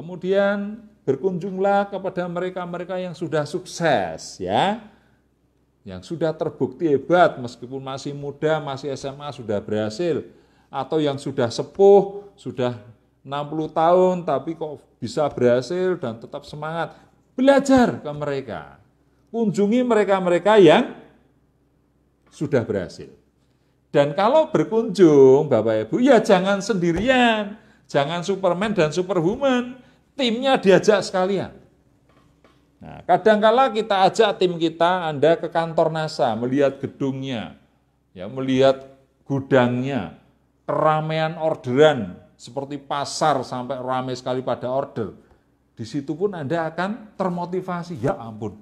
Kemudian berkunjunglah kepada mereka-mereka yang sudah sukses ya. Yang sudah terbukti hebat meskipun masih muda, masih SMA sudah berhasil atau yang sudah sepuh, sudah 60 tahun tapi kok bisa berhasil dan tetap semangat. Belajar ke mereka. Kunjungi mereka-mereka yang sudah berhasil. Dan kalau berkunjung Bapak Ibu ya jangan sendirian, jangan Superman dan Superwoman timnya diajak sekalian. Nah, kadangkala kita ajak tim kita, Anda ke kantor NASA, melihat gedungnya, ya melihat gudangnya, keramaian orderan, seperti pasar sampai ramai sekali pada order. Di situ pun Anda akan termotivasi, ya ampun,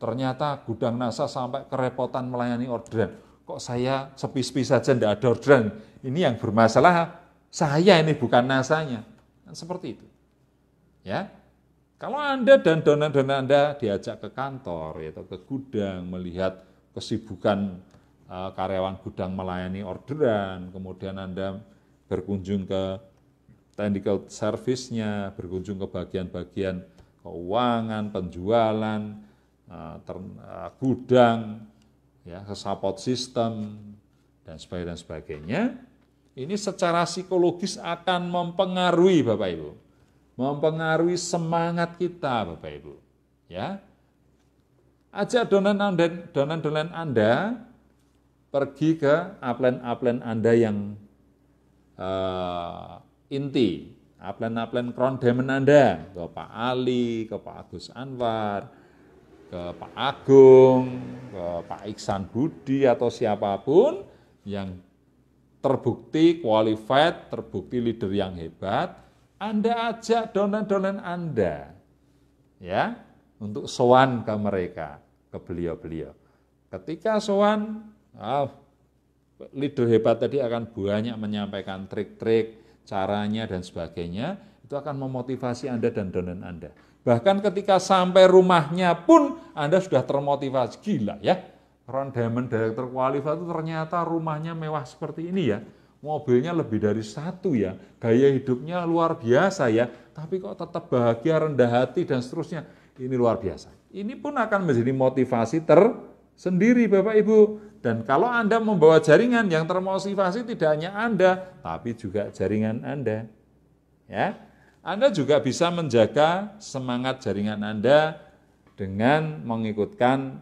ternyata gudang NASA sampai kerepotan melayani orderan. Kok saya sepi-sepi saja tidak ada orderan, ini yang bermasalah saya ini bukan NASA-nya. seperti itu. Ya. Kalau Anda dan dona-dona Anda diajak ke kantor atau ke gudang melihat kesibukan e, karyawan gudang melayani orderan, kemudian Anda berkunjung ke technical service-nya, berkunjung ke bagian-bagian keuangan, penjualan, uh, ter, uh, gudang, ya, support system dan sebagainya. Ini secara psikologis akan mempengaruhi Bapak Ibu mempengaruhi semangat kita, Bapak Ibu. Ya. Ajak donan Anda, donan-donan Anda pergi ke upline-upline Anda yang uh, inti, upline-upline crown diamond Anda, ke Pak Ali, ke Pak Agus Anwar, ke Pak Agung, ke Pak Iksan Budi atau siapapun yang terbukti qualified, terbukti leader yang hebat, anda ajak donan-donan Anda ya untuk sowan ke mereka, ke beliau-beliau. Ketika sowan, oh, ah, leader hebat tadi akan banyak menyampaikan trik-trik, caranya dan sebagainya, itu akan memotivasi Anda dan donan Anda. Bahkan ketika sampai rumahnya pun Anda sudah termotivasi. Gila ya, Ron Diamond Director Kualifa itu ternyata rumahnya mewah seperti ini ya mobilnya lebih dari satu ya, gaya hidupnya luar biasa ya, tapi kok tetap bahagia, rendah hati, dan seterusnya. Ini luar biasa. Ini pun akan menjadi motivasi tersendiri Bapak Ibu. Dan kalau Anda membawa jaringan yang termotivasi tidak hanya Anda, tapi juga jaringan Anda. Ya, Anda juga bisa menjaga semangat jaringan Anda dengan mengikutkan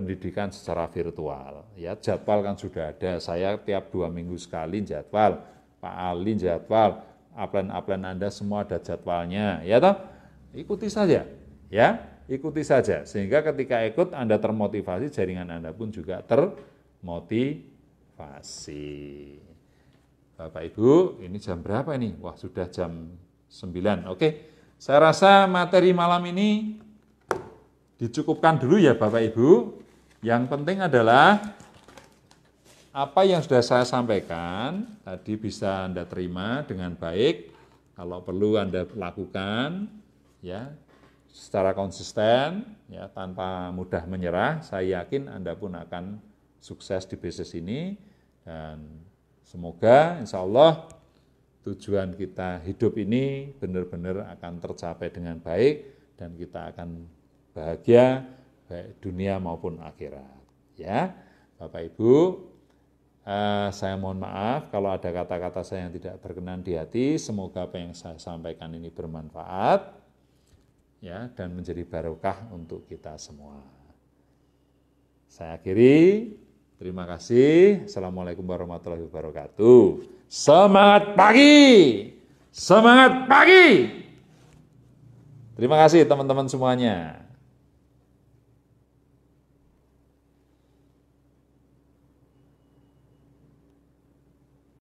pendidikan secara virtual. Ya, jadwal kan sudah ada. Saya tiap dua minggu sekali jadwal. Pak Ali jadwal. Upline-upline Anda semua ada jadwalnya. Ya toh? Ikuti saja. Ya, ikuti saja. Sehingga ketika ikut Anda termotivasi, jaringan Anda pun juga termotivasi. Bapak Ibu, ini jam berapa ini? Wah, sudah jam 9. Oke. Saya rasa materi malam ini dicukupkan dulu ya Bapak Ibu. Yang penting adalah apa yang sudah saya sampaikan tadi bisa Anda terima dengan baik, kalau perlu Anda lakukan ya secara konsisten ya tanpa mudah menyerah, saya yakin Anda pun akan sukses di bisnis ini dan semoga insya Allah tujuan kita hidup ini benar-benar akan tercapai dengan baik dan kita akan bahagia baik dunia maupun akhirat. Ya, Bapak Ibu, eh, saya mohon maaf kalau ada kata-kata saya yang tidak berkenan di hati. Semoga apa yang saya sampaikan ini bermanfaat ya dan menjadi barokah untuk kita semua. Saya akhiri. Terima kasih. Assalamualaikum warahmatullahi wabarakatuh. Semangat pagi. Semangat pagi. Terima kasih teman-teman semuanya.